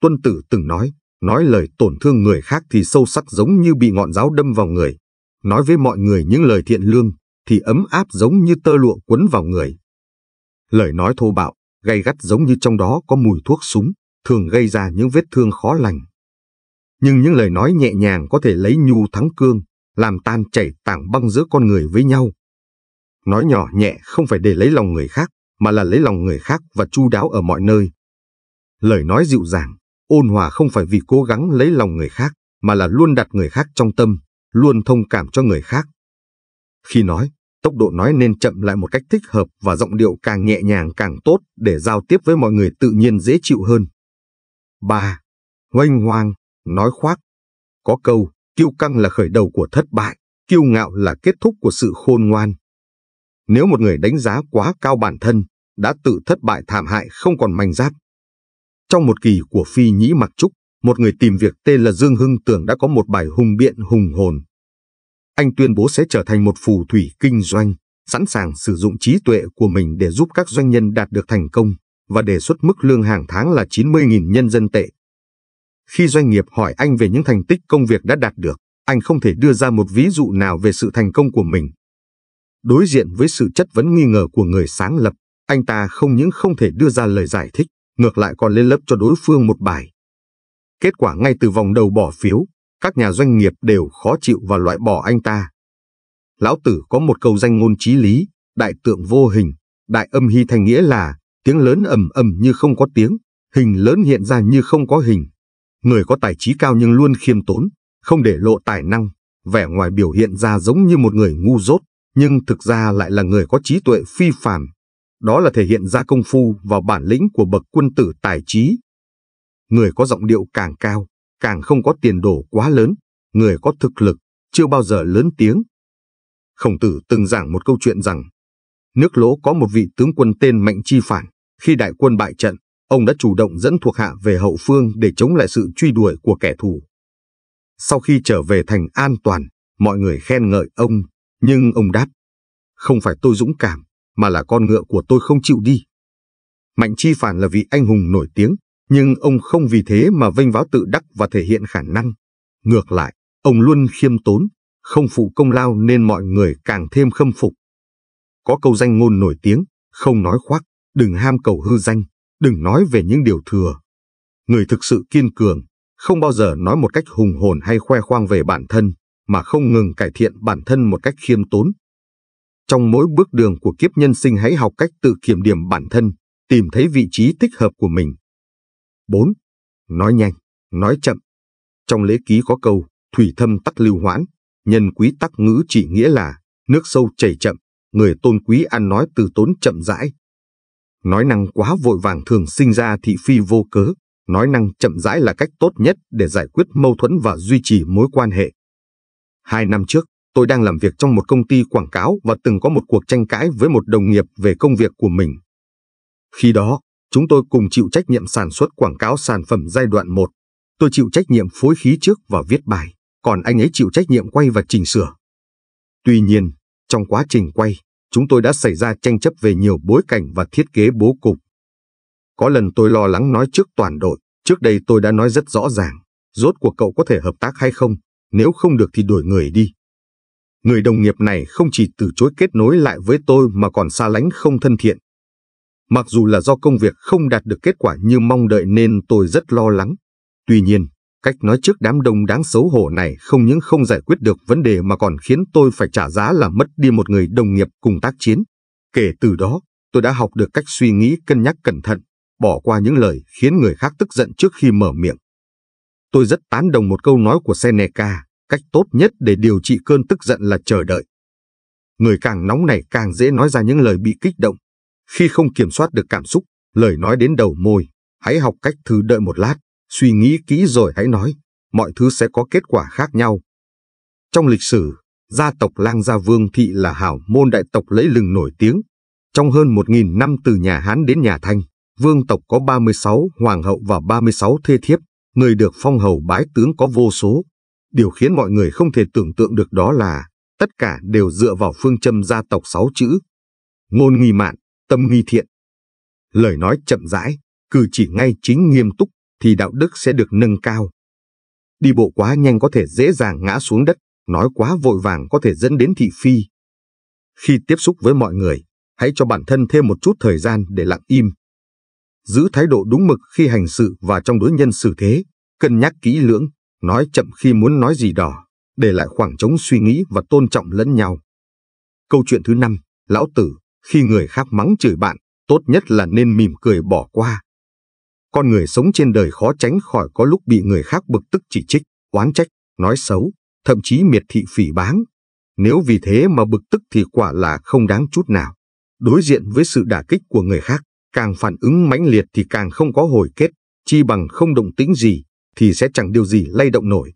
Tuân Tử từng nói, nói lời tổn thương người khác thì sâu sắc giống như bị ngọn giáo đâm vào người. Nói với mọi người những lời thiện lương thì ấm áp giống như tơ lụa quấn vào người. Lời nói thô bạo, gay gắt giống như trong đó có mùi thuốc súng, thường gây ra những vết thương khó lành nhưng những lời nói nhẹ nhàng có thể lấy nhu thắng cương, làm tan chảy tảng băng giữa con người với nhau. Nói nhỏ nhẹ không phải để lấy lòng người khác, mà là lấy lòng người khác và chu đáo ở mọi nơi. Lời nói dịu dàng, ôn hòa không phải vì cố gắng lấy lòng người khác, mà là luôn đặt người khác trong tâm, luôn thông cảm cho người khác. Khi nói, tốc độ nói nên chậm lại một cách thích hợp và giọng điệu càng nhẹ nhàng càng tốt để giao tiếp với mọi người tự nhiên dễ chịu hơn. 3. Hoanh hoang nói khoác. Có câu, kiêu căng là khởi đầu của thất bại, kiêu ngạo là kết thúc của sự khôn ngoan. Nếu một người đánh giá quá cao bản thân, đã tự thất bại thảm hại không còn manh giáp. Trong một kỳ của Phi Nhĩ Mặc Trúc, một người tìm việc tên là Dương Hưng tưởng đã có một bài hùng biện hùng hồn. Anh tuyên bố sẽ trở thành một phù thủy kinh doanh, sẵn sàng sử dụng trí tuệ của mình để giúp các doanh nhân đạt được thành công và đề xuất mức lương hàng tháng là 90.000 nhân dân tệ, khi doanh nghiệp hỏi anh về những thành tích công việc đã đạt được, anh không thể đưa ra một ví dụ nào về sự thành công của mình. Đối diện với sự chất vấn nghi ngờ của người sáng lập, anh ta không những không thể đưa ra lời giải thích, ngược lại còn lên lớp cho đối phương một bài. Kết quả ngay từ vòng đầu bỏ phiếu, các nhà doanh nghiệp đều khó chịu và loại bỏ anh ta. Lão Tử có một câu danh ngôn trí lý, đại tượng vô hình, đại âm hy thành nghĩa là tiếng lớn ầm ầm như không có tiếng, hình lớn hiện ra như không có hình. Người có tài trí cao nhưng luôn khiêm tốn, không để lộ tài năng, vẻ ngoài biểu hiện ra giống như một người ngu dốt, nhưng thực ra lại là người có trí tuệ phi phàm. Đó là thể hiện ra công phu và bản lĩnh của bậc quân tử tài trí. Người có giọng điệu càng cao, càng không có tiền đồ quá lớn, người có thực lực, chưa bao giờ lớn tiếng. Khổng tử từng giảng một câu chuyện rằng, nước lỗ có một vị tướng quân tên Mạnh Chi Phản, khi đại quân bại trận, ông đã chủ động dẫn thuộc hạ về hậu phương để chống lại sự truy đuổi của kẻ thù. Sau khi trở về thành an toàn, mọi người khen ngợi ông, nhưng ông đáp, không phải tôi dũng cảm, mà là con ngựa của tôi không chịu đi. Mạnh Chi Phản là vị anh hùng nổi tiếng, nhưng ông không vì thế mà vênh váo tự đắc và thể hiện khả năng. Ngược lại, ông luôn khiêm tốn, không phụ công lao nên mọi người càng thêm khâm phục. Có câu danh ngôn nổi tiếng, không nói khoác, đừng ham cầu hư danh, Đừng nói về những điều thừa. Người thực sự kiên cường, không bao giờ nói một cách hùng hồn hay khoe khoang về bản thân, mà không ngừng cải thiện bản thân một cách khiêm tốn. Trong mỗi bước đường của kiếp nhân sinh hãy học cách tự kiểm điểm bản thân, tìm thấy vị trí thích hợp của mình. 4. Nói nhanh, nói chậm. Trong lễ ký có câu, thủy thâm tắc lưu hoãn, nhân quý tắc ngữ chỉ nghĩa là, nước sâu chảy chậm, người tôn quý ăn nói từ tốn chậm rãi, Nói năng quá vội vàng thường sinh ra thị phi vô cớ, nói năng chậm rãi là cách tốt nhất để giải quyết mâu thuẫn và duy trì mối quan hệ. Hai năm trước, tôi đang làm việc trong một công ty quảng cáo và từng có một cuộc tranh cãi với một đồng nghiệp về công việc của mình. Khi đó, chúng tôi cùng chịu trách nhiệm sản xuất quảng cáo sản phẩm giai đoạn 1. Tôi chịu trách nhiệm phối khí trước và viết bài, còn anh ấy chịu trách nhiệm quay và chỉnh sửa. Tuy nhiên, trong quá trình quay, chúng tôi đã xảy ra tranh chấp về nhiều bối cảnh và thiết kế bố cục. Có lần tôi lo lắng nói trước toàn đội, trước đây tôi đã nói rất rõ ràng, rốt cuộc cậu có thể hợp tác hay không, nếu không được thì đuổi người đi. Người đồng nghiệp này không chỉ từ chối kết nối lại với tôi mà còn xa lánh không thân thiện. Mặc dù là do công việc không đạt được kết quả như mong đợi nên tôi rất lo lắng. Tuy nhiên, Cách nói trước đám đông đáng xấu hổ này không những không giải quyết được vấn đề mà còn khiến tôi phải trả giá là mất đi một người đồng nghiệp cùng tác chiến. Kể từ đó, tôi đã học được cách suy nghĩ cân nhắc cẩn thận, bỏ qua những lời khiến người khác tức giận trước khi mở miệng. Tôi rất tán đồng một câu nói của Seneca, cách tốt nhất để điều trị cơn tức giận là chờ đợi. Người càng nóng này càng dễ nói ra những lời bị kích động. Khi không kiểm soát được cảm xúc, lời nói đến đầu môi, hãy học cách thử đợi một lát, suy nghĩ kỹ rồi hãy nói, mọi thứ sẽ có kết quả khác nhau. Trong lịch sử, gia tộc Lang Gia Vương Thị là hảo môn đại tộc lẫy lừng nổi tiếng. Trong hơn 1.000 năm từ nhà Hán đến nhà Thanh, vương tộc có 36 hoàng hậu và 36 thê thiếp, người được phong hầu bái tướng có vô số. Điều khiến mọi người không thể tưởng tượng được đó là tất cả đều dựa vào phương châm gia tộc sáu chữ. Ngôn nghi mạn, tâm nghi thiện. Lời nói chậm rãi, cử chỉ ngay chính nghiêm túc, thì đạo đức sẽ được nâng cao. Đi bộ quá nhanh có thể dễ dàng ngã xuống đất, nói quá vội vàng có thể dẫn đến thị phi. Khi tiếp xúc với mọi người, hãy cho bản thân thêm một chút thời gian để lặng im. Giữ thái độ đúng mực khi hành sự và trong đối nhân xử thế, cân nhắc kỹ lưỡng, nói chậm khi muốn nói gì đó, để lại khoảng trống suy nghĩ và tôn trọng lẫn nhau. Câu chuyện thứ năm, lão tử, khi người khác mắng chửi bạn, tốt nhất là nên mỉm cười bỏ qua, con người sống trên đời khó tránh khỏi có lúc bị người khác bực tức chỉ trích, oán trách, nói xấu, thậm chí miệt thị phỉ báng. Nếu vì thế mà bực tức thì quả là không đáng chút nào. Đối diện với sự đả kích của người khác, càng phản ứng mãnh liệt thì càng không có hồi kết, chi bằng không động tĩnh gì thì sẽ chẳng điều gì lay động nổi.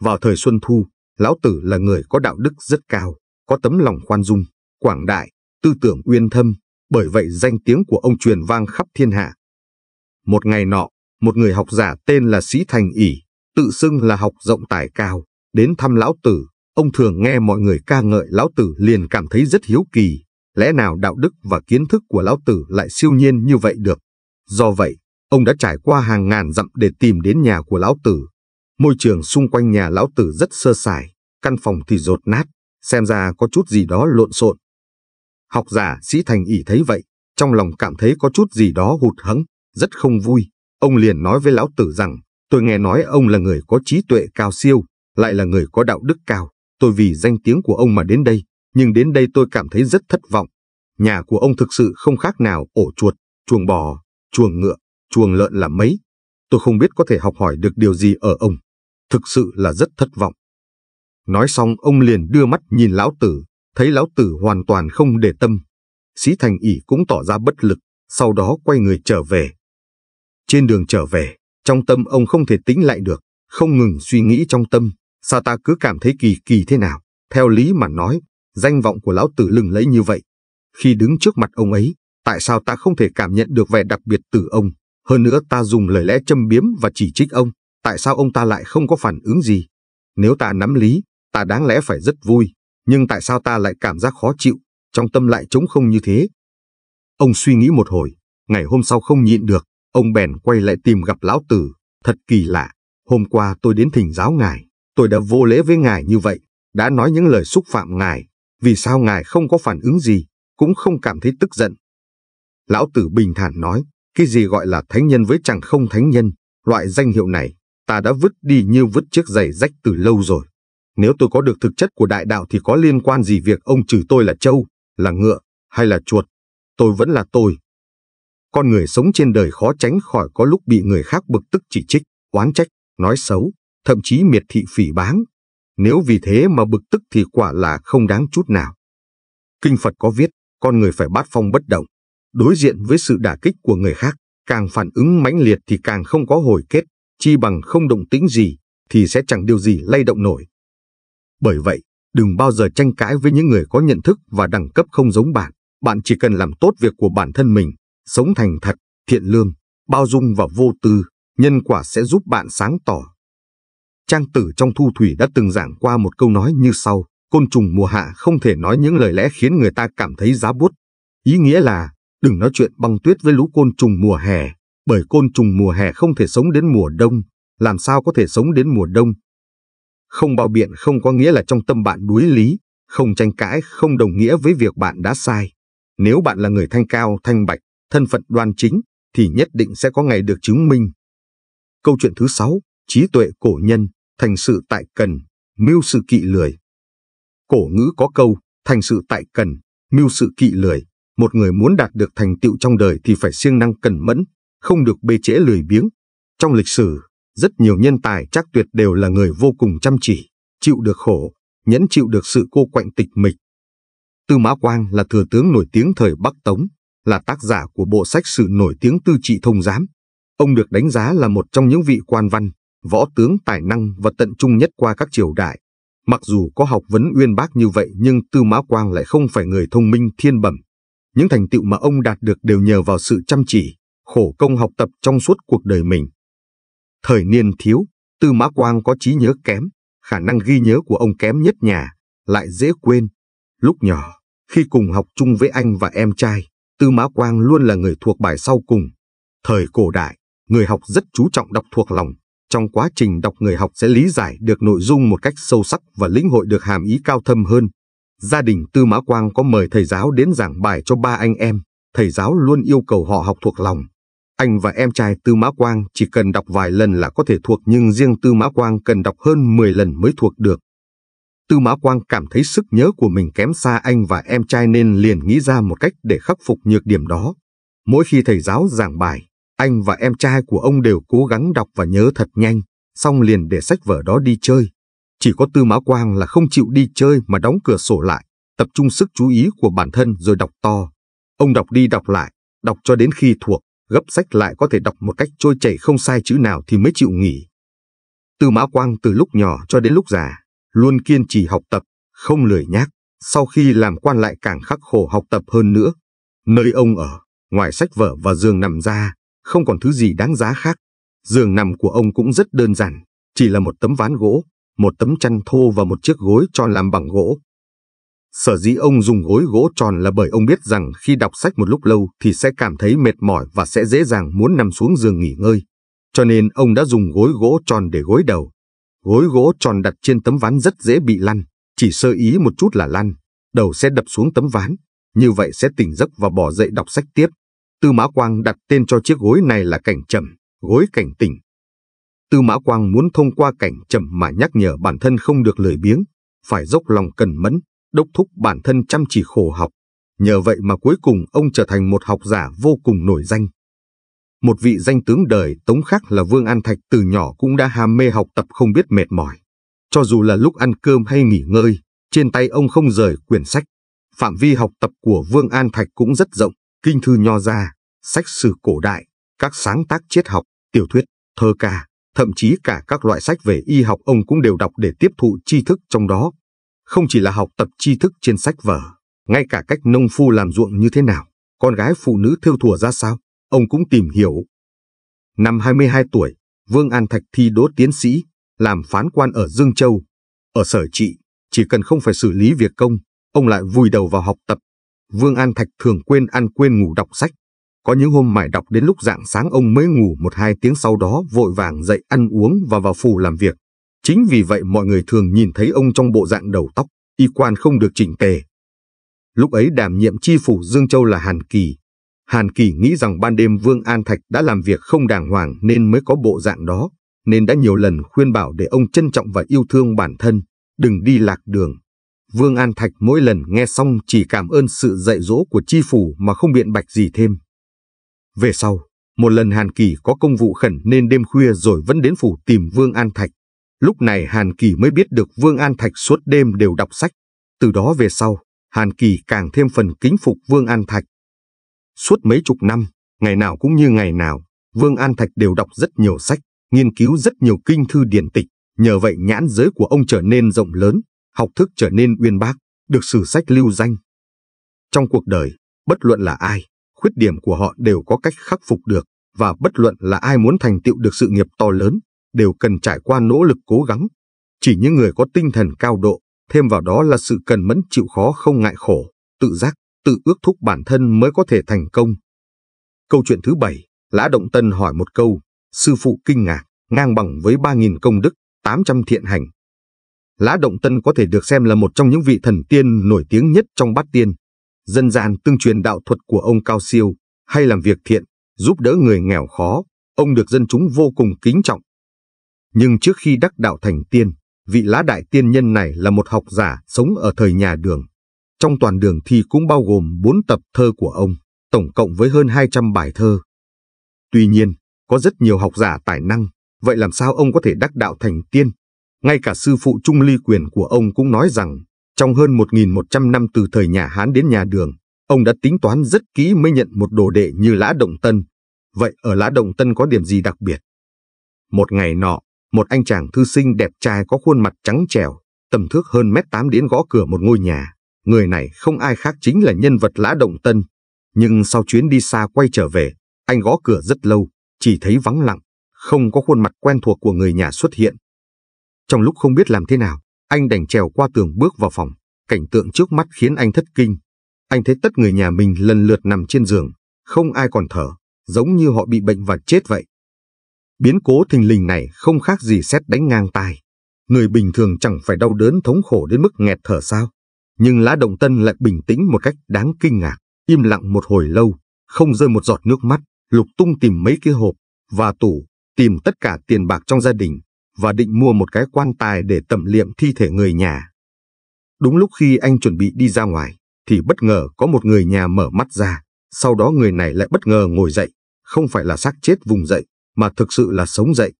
Vào thời Xuân Thu, Lão Tử là người có đạo đức rất cao, có tấm lòng khoan dung, quảng đại, tư tưởng uyên thâm, bởi vậy danh tiếng của ông truyền vang khắp thiên hạ. Một ngày nọ, một người học giả tên là Sĩ Thành ỉ tự xưng là học rộng tài cao, đến thăm lão tử, ông thường nghe mọi người ca ngợi lão tử liền cảm thấy rất hiếu kỳ, lẽ nào đạo đức và kiến thức của lão tử lại siêu nhiên như vậy được. Do vậy, ông đã trải qua hàng ngàn dặm để tìm đến nhà của lão tử. Môi trường xung quanh nhà lão tử rất sơ sài, căn phòng thì rột nát, xem ra có chút gì đó lộn xộn. Học giả Sĩ Thành ỉ thấy vậy, trong lòng cảm thấy có chút gì đó hụt hẫng, rất không vui, ông liền nói với lão tử rằng, tôi nghe nói ông là người có trí tuệ cao siêu, lại là người có đạo đức cao. Tôi vì danh tiếng của ông mà đến đây, nhưng đến đây tôi cảm thấy rất thất vọng. Nhà của ông thực sự không khác nào ổ chuột, chuồng bò, chuồng ngựa, chuồng lợn là mấy. Tôi không biết có thể học hỏi được điều gì ở ông. Thực sự là rất thất vọng. Nói xong ông liền đưa mắt nhìn lão tử, thấy lão tử hoàn toàn không để tâm. Sĩ Thành ỉ cũng tỏ ra bất lực, sau đó quay người trở về. Trên đường trở về, trong tâm ông không thể tĩnh lại được, không ngừng suy nghĩ trong tâm, sao ta cứ cảm thấy kỳ kỳ thế nào. Theo lý mà nói, danh vọng của lão tử lừng lẫy như vậy. Khi đứng trước mặt ông ấy, tại sao ta không thể cảm nhận được vẻ đặc biệt từ ông? Hơn nữa ta dùng lời lẽ châm biếm và chỉ trích ông, tại sao ông ta lại không có phản ứng gì? Nếu ta nắm lý, ta đáng lẽ phải rất vui, nhưng tại sao ta lại cảm giác khó chịu, trong tâm lại trống không như thế? Ông suy nghĩ một hồi, ngày hôm sau không nhịn được, Ông bèn quay lại tìm gặp lão tử, thật kỳ lạ, hôm qua tôi đến thỉnh giáo ngài, tôi đã vô lễ với ngài như vậy, đã nói những lời xúc phạm ngài, vì sao ngài không có phản ứng gì, cũng không cảm thấy tức giận. Lão tử bình thản nói, cái gì gọi là thánh nhân với chẳng không thánh nhân, loại danh hiệu này, ta đã vứt đi như vứt chiếc giày rách từ lâu rồi. Nếu tôi có được thực chất của đại đạo thì có liên quan gì việc ông trừ tôi là trâu, là ngựa hay là chuột. Tôi vẫn là tôi, con người sống trên đời khó tránh khỏi có lúc bị người khác bực tức chỉ trích, oán trách, nói xấu, thậm chí miệt thị phỉ báng. Nếu vì thế mà bực tức thì quả là không đáng chút nào. Kinh Phật có viết, con người phải bát phong bất động. Đối diện với sự đả kích của người khác, càng phản ứng mãnh liệt thì càng không có hồi kết, chi bằng không động tĩnh gì thì sẽ chẳng điều gì lay động nổi. Bởi vậy, đừng bao giờ tranh cãi với những người có nhận thức và đẳng cấp không giống bạn. Bạn chỉ cần làm tốt việc của bản thân mình, Sống thành thật, thiện lương, bao dung và vô tư, nhân quả sẽ giúp bạn sáng tỏ. Trang tử trong thu thủy đã từng giảng qua một câu nói như sau, côn trùng mùa hạ không thể nói những lời lẽ khiến người ta cảm thấy giá bút, Ý nghĩa là, đừng nói chuyện băng tuyết với lũ côn trùng mùa hè, bởi côn trùng mùa hè không thể sống đến mùa đông, làm sao có thể sống đến mùa đông. Không bao biện không có nghĩa là trong tâm bạn đuối lý, không tranh cãi không đồng nghĩa với việc bạn đã sai. Nếu bạn là người thanh cao, thanh bạch, thân phận đoan chính, thì nhất định sẽ có ngày được chứng minh. Câu chuyện thứ sáu, trí tuệ cổ nhân, thành sự tại cần, mưu sự kỵ lười. Cổ ngữ có câu, thành sự tại cần, mưu sự kỵ lười. Một người muốn đạt được thành tựu trong đời thì phải siêng năng cần mẫn, không được bê trễ lười biếng. Trong lịch sử, rất nhiều nhân tài chắc tuyệt đều là người vô cùng chăm chỉ, chịu được khổ, nhẫn chịu được sự cô quạnh tịch mịch. Tư Mã Quang là thừa tướng nổi tiếng thời Bắc Tống, là tác giả của bộ sách sử nổi tiếng Tư trị thông giám. Ông được đánh giá là một trong những vị quan văn, võ tướng tài năng và tận trung nhất qua các triều đại. Mặc dù có học vấn uyên bác như vậy nhưng Tư Mã Quang lại không phải người thông minh thiên bẩm. Những thành tựu mà ông đạt được đều nhờ vào sự chăm chỉ, khổ công học tập trong suốt cuộc đời mình. Thời niên thiếu, Tư Mã Quang có trí nhớ kém, khả năng ghi nhớ của ông kém nhất nhà, lại dễ quên. Lúc nhỏ, khi cùng học chung với anh và em trai, Tư Mã Quang luôn là người thuộc bài sau cùng. Thời cổ đại, người học rất chú trọng đọc thuộc lòng. Trong quá trình đọc người học sẽ lý giải được nội dung một cách sâu sắc và lĩnh hội được hàm ý cao thâm hơn. Gia đình Tư Mã Quang có mời thầy giáo đến giảng bài cho ba anh em. Thầy giáo luôn yêu cầu họ học thuộc lòng. Anh và em trai Tư Mã Quang chỉ cần đọc vài lần là có thể thuộc nhưng riêng Tư Mã Quang cần đọc hơn 10 lần mới thuộc được. Tư Mã Quang cảm thấy sức nhớ của mình kém xa anh và em trai nên liền nghĩ ra một cách để khắc phục nhược điểm đó. Mỗi khi thầy giáo giảng bài, anh và em trai của ông đều cố gắng đọc và nhớ thật nhanh, xong liền để sách vở đó đi chơi. Chỉ có Tư Mã Quang là không chịu đi chơi mà đóng cửa sổ lại, tập trung sức chú ý của bản thân rồi đọc to. Ông đọc đi đọc lại, đọc cho đến khi thuộc, gấp sách lại có thể đọc một cách trôi chảy không sai chữ nào thì mới chịu nghỉ. Tư Mã Quang từ lúc nhỏ cho đến lúc già luôn kiên trì học tập, không lười nhác, sau khi làm quan lại càng khắc khổ học tập hơn nữa. Nơi ông ở, ngoài sách vở và giường nằm ra, không còn thứ gì đáng giá khác. Giường nằm của ông cũng rất đơn giản, chỉ là một tấm ván gỗ, một tấm chăn thô và một chiếc gối tròn làm bằng gỗ. Sở dĩ ông dùng gối gỗ tròn là bởi ông biết rằng khi đọc sách một lúc lâu thì sẽ cảm thấy mệt mỏi và sẽ dễ dàng muốn nằm xuống giường nghỉ ngơi. Cho nên ông đã dùng gối gỗ tròn để gối đầu. Gối gỗ tròn đặt trên tấm ván rất dễ bị lăn, chỉ sơ ý một chút là lăn, đầu sẽ đập xuống tấm ván, như vậy sẽ tỉnh giấc và bỏ dậy đọc sách tiếp. Tư Mã Quang đặt tên cho chiếc gối này là cảnh trầm, gối cảnh tỉnh. Tư Mã Quang muốn thông qua cảnh trầm mà nhắc nhở bản thân không được lười biếng, phải dốc lòng cần mẫn, đốc thúc bản thân chăm chỉ khổ học. Nhờ vậy mà cuối cùng ông trở thành một học giả vô cùng nổi danh. Một vị danh tướng đời Tống khác là Vương An Thạch từ nhỏ cũng đã ham mê học tập không biết mệt mỏi. Cho dù là lúc ăn cơm hay nghỉ ngơi, trên tay ông không rời quyển sách. Phạm vi học tập của Vương An Thạch cũng rất rộng, kinh thư nho gia, sách sử cổ đại, các sáng tác triết học, tiểu thuyết, thơ ca, thậm chí cả các loại sách về y học ông cũng đều đọc để tiếp thụ tri thức trong đó. Không chỉ là học tập tri thức trên sách vở, ngay cả cách nông phu làm ruộng như thế nào, con gái phụ nữ thêu thùa ra sao, ông cũng tìm hiểu. Năm 22 tuổi, Vương An Thạch thi đỗ tiến sĩ, làm phán quan ở Dương Châu. Ở sở trị, chỉ cần không phải xử lý việc công, ông lại vùi đầu vào học tập. Vương An Thạch thường quên ăn quên ngủ đọc sách. Có những hôm mải đọc đến lúc dạng sáng ông mới ngủ một hai tiếng sau đó vội vàng dậy ăn uống và vào phủ làm việc. Chính vì vậy mọi người thường nhìn thấy ông trong bộ dạng đầu tóc, y quan không được chỉnh tề. Lúc ấy đảm nhiệm chi phủ Dương Châu là Hàn Kỳ, Hàn Kỳ nghĩ rằng ban đêm Vương An Thạch đã làm việc không đàng hoàng nên mới có bộ dạng đó, nên đã nhiều lần khuyên bảo để ông trân trọng và yêu thương bản thân, đừng đi lạc đường. Vương An Thạch mỗi lần nghe xong chỉ cảm ơn sự dạy dỗ của chi phủ mà không biện bạch gì thêm. Về sau, một lần Hàn Kỳ có công vụ khẩn nên đêm khuya rồi vẫn đến phủ tìm Vương An Thạch. Lúc này Hàn Kỳ mới biết được Vương An Thạch suốt đêm đều đọc sách. Từ đó về sau, Hàn Kỳ càng thêm phần kính phục Vương An Thạch. Suốt mấy chục năm, ngày nào cũng như ngày nào, Vương An Thạch đều đọc rất nhiều sách, nghiên cứu rất nhiều kinh thư điển tịch. Nhờ vậy nhãn giới của ông trở nên rộng lớn, học thức trở nên uyên bác, được sử sách lưu danh. Trong cuộc đời, bất luận là ai, khuyết điểm của họ đều có cách khắc phục được, và bất luận là ai muốn thành tựu được sự nghiệp to lớn, đều cần trải qua nỗ lực cố gắng. Chỉ những người có tinh thần cao độ, thêm vào đó là sự cần mẫn chịu khó không ngại khổ, tự giác tự ước thúc bản thân mới có thể thành công. Câu chuyện thứ bảy, Lã Động Tân hỏi một câu, sư phụ kinh ngạc, ngang bằng với 3.000 công đức, 800 thiện hành. Lã Động Tân có thể được xem là một trong những vị thần tiên nổi tiếng nhất trong bát tiên. Dân gian tương truyền đạo thuật của ông cao siêu, hay làm việc thiện, giúp đỡ người nghèo khó, ông được dân chúng vô cùng kính trọng. Nhưng trước khi đắc đạo thành tiên, vị lã đại tiên nhân này là một học giả sống ở thời nhà đường. Trong toàn đường thi cũng bao gồm 4 tập thơ của ông, tổng cộng với hơn 200 bài thơ. Tuy nhiên, có rất nhiều học giả tài năng, vậy làm sao ông có thể đắc đạo thành tiên? Ngay cả sư phụ Trung Ly Quyền của ông cũng nói rằng, trong hơn 1.100 năm từ thời nhà Hán đến nhà Đường, ông đã tính toán rất kỹ mới nhận một đồ đệ như Lã Động Tân. Vậy ở Lã Động Tân có điểm gì đặc biệt? Một ngày nọ, một anh chàng thư sinh đẹp trai có khuôn mặt trắng trẻo, tầm thước hơn mét tám đến gõ cửa một ngôi nhà. Người này không ai khác chính là nhân vật Lã Động Tân. Nhưng sau chuyến đi xa quay trở về, anh gõ cửa rất lâu, chỉ thấy vắng lặng, không có khuôn mặt quen thuộc của người nhà xuất hiện. Trong lúc không biết làm thế nào, anh đành trèo qua tường bước vào phòng. Cảnh tượng trước mắt khiến anh thất kinh. Anh thấy tất người nhà mình lần lượt nằm trên giường, không ai còn thở, giống như họ bị bệnh và chết vậy. Biến cố thình lình này không khác gì xét đánh ngang tai. Người bình thường chẳng phải đau đớn thống khổ đến mức nghẹt thở sao. Nhưng Lã động Tân lại bình tĩnh một cách đáng kinh ngạc, im lặng một hồi lâu, không rơi một giọt nước mắt, lục tung tìm mấy cái hộp và tủ, tìm tất cả tiền bạc trong gia đình và định mua một cái quan tài để tẩm liệm thi thể người nhà. Đúng lúc khi anh chuẩn bị đi ra ngoài, thì bất ngờ có một người nhà mở mắt ra, sau đó người này lại bất ngờ ngồi dậy, không phải là xác chết vùng dậy, mà thực sự là sống dậy.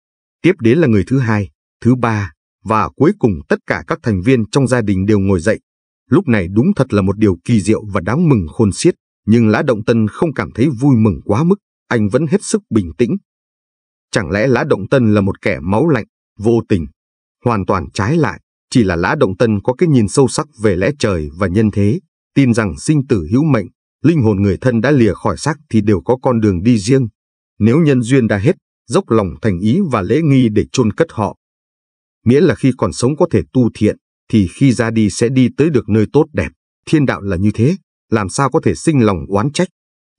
Tiếp đến là người thứ hai, thứ ba, và cuối cùng tất cả các thành viên trong gia đình đều ngồi dậy, Lúc này đúng thật là một điều kỳ diệu và đáng mừng khôn xiết, nhưng Lã Động Tân không cảm thấy vui mừng quá mức, anh vẫn hết sức bình tĩnh. Chẳng lẽ Lã Động Tân là một kẻ máu lạnh, vô tình? Hoàn toàn trái lại, chỉ là Lã Động Tân có cái nhìn sâu sắc về lẽ trời và nhân thế, tin rằng sinh tử hữu mệnh, linh hồn người thân đã lìa khỏi xác thì đều có con đường đi riêng. Nếu nhân duyên đã hết, dốc lòng thành ý và lễ nghi để chôn cất họ. Miễn là khi còn sống có thể tu thiện, thì khi ra đi sẽ đi tới được nơi tốt đẹp. Thiên đạo là như thế, làm sao có thể sinh lòng oán trách.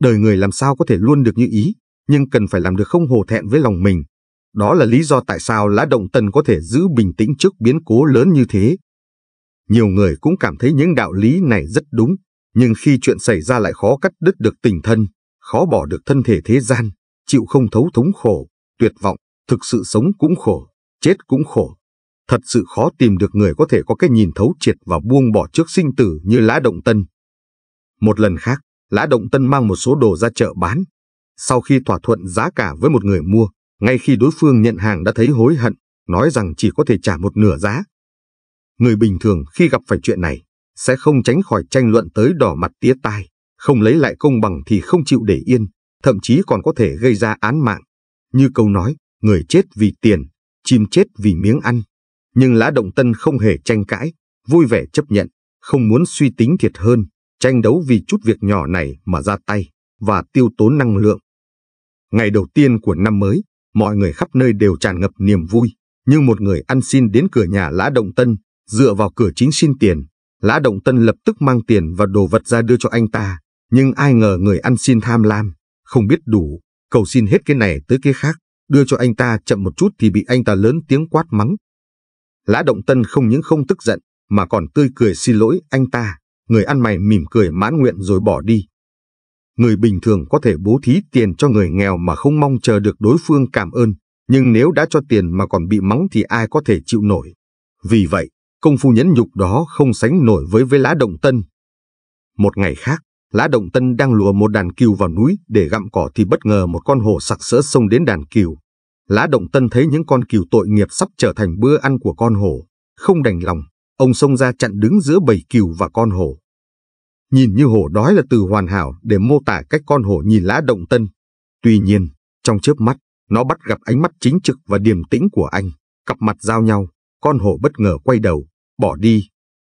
Đời người làm sao có thể luôn được như ý, nhưng cần phải làm được không hồ thẹn với lòng mình. Đó là lý do tại sao Lã Động Tần có thể giữ bình tĩnh trước biến cố lớn như thế. Nhiều người cũng cảm thấy những đạo lý này rất đúng, nhưng khi chuyện xảy ra lại khó cắt đứt được tình thân, khó bỏ được thân thể thế gian, chịu không thấu thống khổ, tuyệt vọng, thực sự sống cũng khổ, chết cũng khổ, Thật sự khó tìm được người có thể có cái nhìn thấu triệt và buông bỏ trước sinh tử như Lã Động Tân. Một lần khác, Lã Động Tân mang một số đồ ra chợ bán. Sau khi thỏa thuận giá cả với một người mua, ngay khi đối phương nhận hàng đã thấy hối hận, nói rằng chỉ có thể trả một nửa giá. Người bình thường khi gặp phải chuyện này, sẽ không tránh khỏi tranh luận tới đỏ mặt tía tai, không lấy lại công bằng thì không chịu để yên, thậm chí còn có thể gây ra án mạng. Như câu nói, người chết vì tiền, chim chết vì miếng ăn nhưng Lã Động Tân không hề tranh cãi, vui vẻ chấp nhận, không muốn suy tính thiệt hơn, tranh đấu vì chút việc nhỏ này mà ra tay, và tiêu tốn năng lượng. Ngày đầu tiên của năm mới, mọi người khắp nơi đều tràn ngập niềm vui, nhưng một người ăn xin đến cửa nhà Lã Động Tân, dựa vào cửa chính xin tiền. Lã Động Tân lập tức mang tiền và đồ vật ra đưa cho anh ta, nhưng ai ngờ người ăn xin tham lam, không biết đủ, cầu xin hết cái này tới cái khác, đưa cho anh ta chậm một chút thì bị anh ta lớn tiếng quát mắng, Lã Động Tân không những không tức giận, mà còn tươi cười xin lỗi anh ta, người ăn mày mỉm cười mãn nguyện rồi bỏ đi. Người bình thường có thể bố thí tiền cho người nghèo mà không mong chờ được đối phương cảm ơn, nhưng nếu đã cho tiền mà còn bị mắng thì ai có thể chịu nổi. Vì vậy, công phu nhẫn nhục đó không sánh nổi với với Lã Động Tân. Một ngày khác, Lã Động Tân đang lùa một đàn cừu vào núi để gặm cỏ thì bất ngờ một con hổ sặc sỡ xông đến đàn cừu. Lã Động Tân thấy những con cừu tội nghiệp sắp trở thành bữa ăn của con hổ, không đành lòng, ông xông ra chặn đứng giữa bầy cừu và con hổ. Nhìn như hổ đói là từ hoàn hảo để mô tả cách con hổ nhìn Lã Động Tân. Tuy nhiên, trong chớp mắt, nó bắt gặp ánh mắt chính trực và điềm tĩnh của anh, cặp mặt giao nhau, con hổ bất ngờ quay đầu, bỏ đi.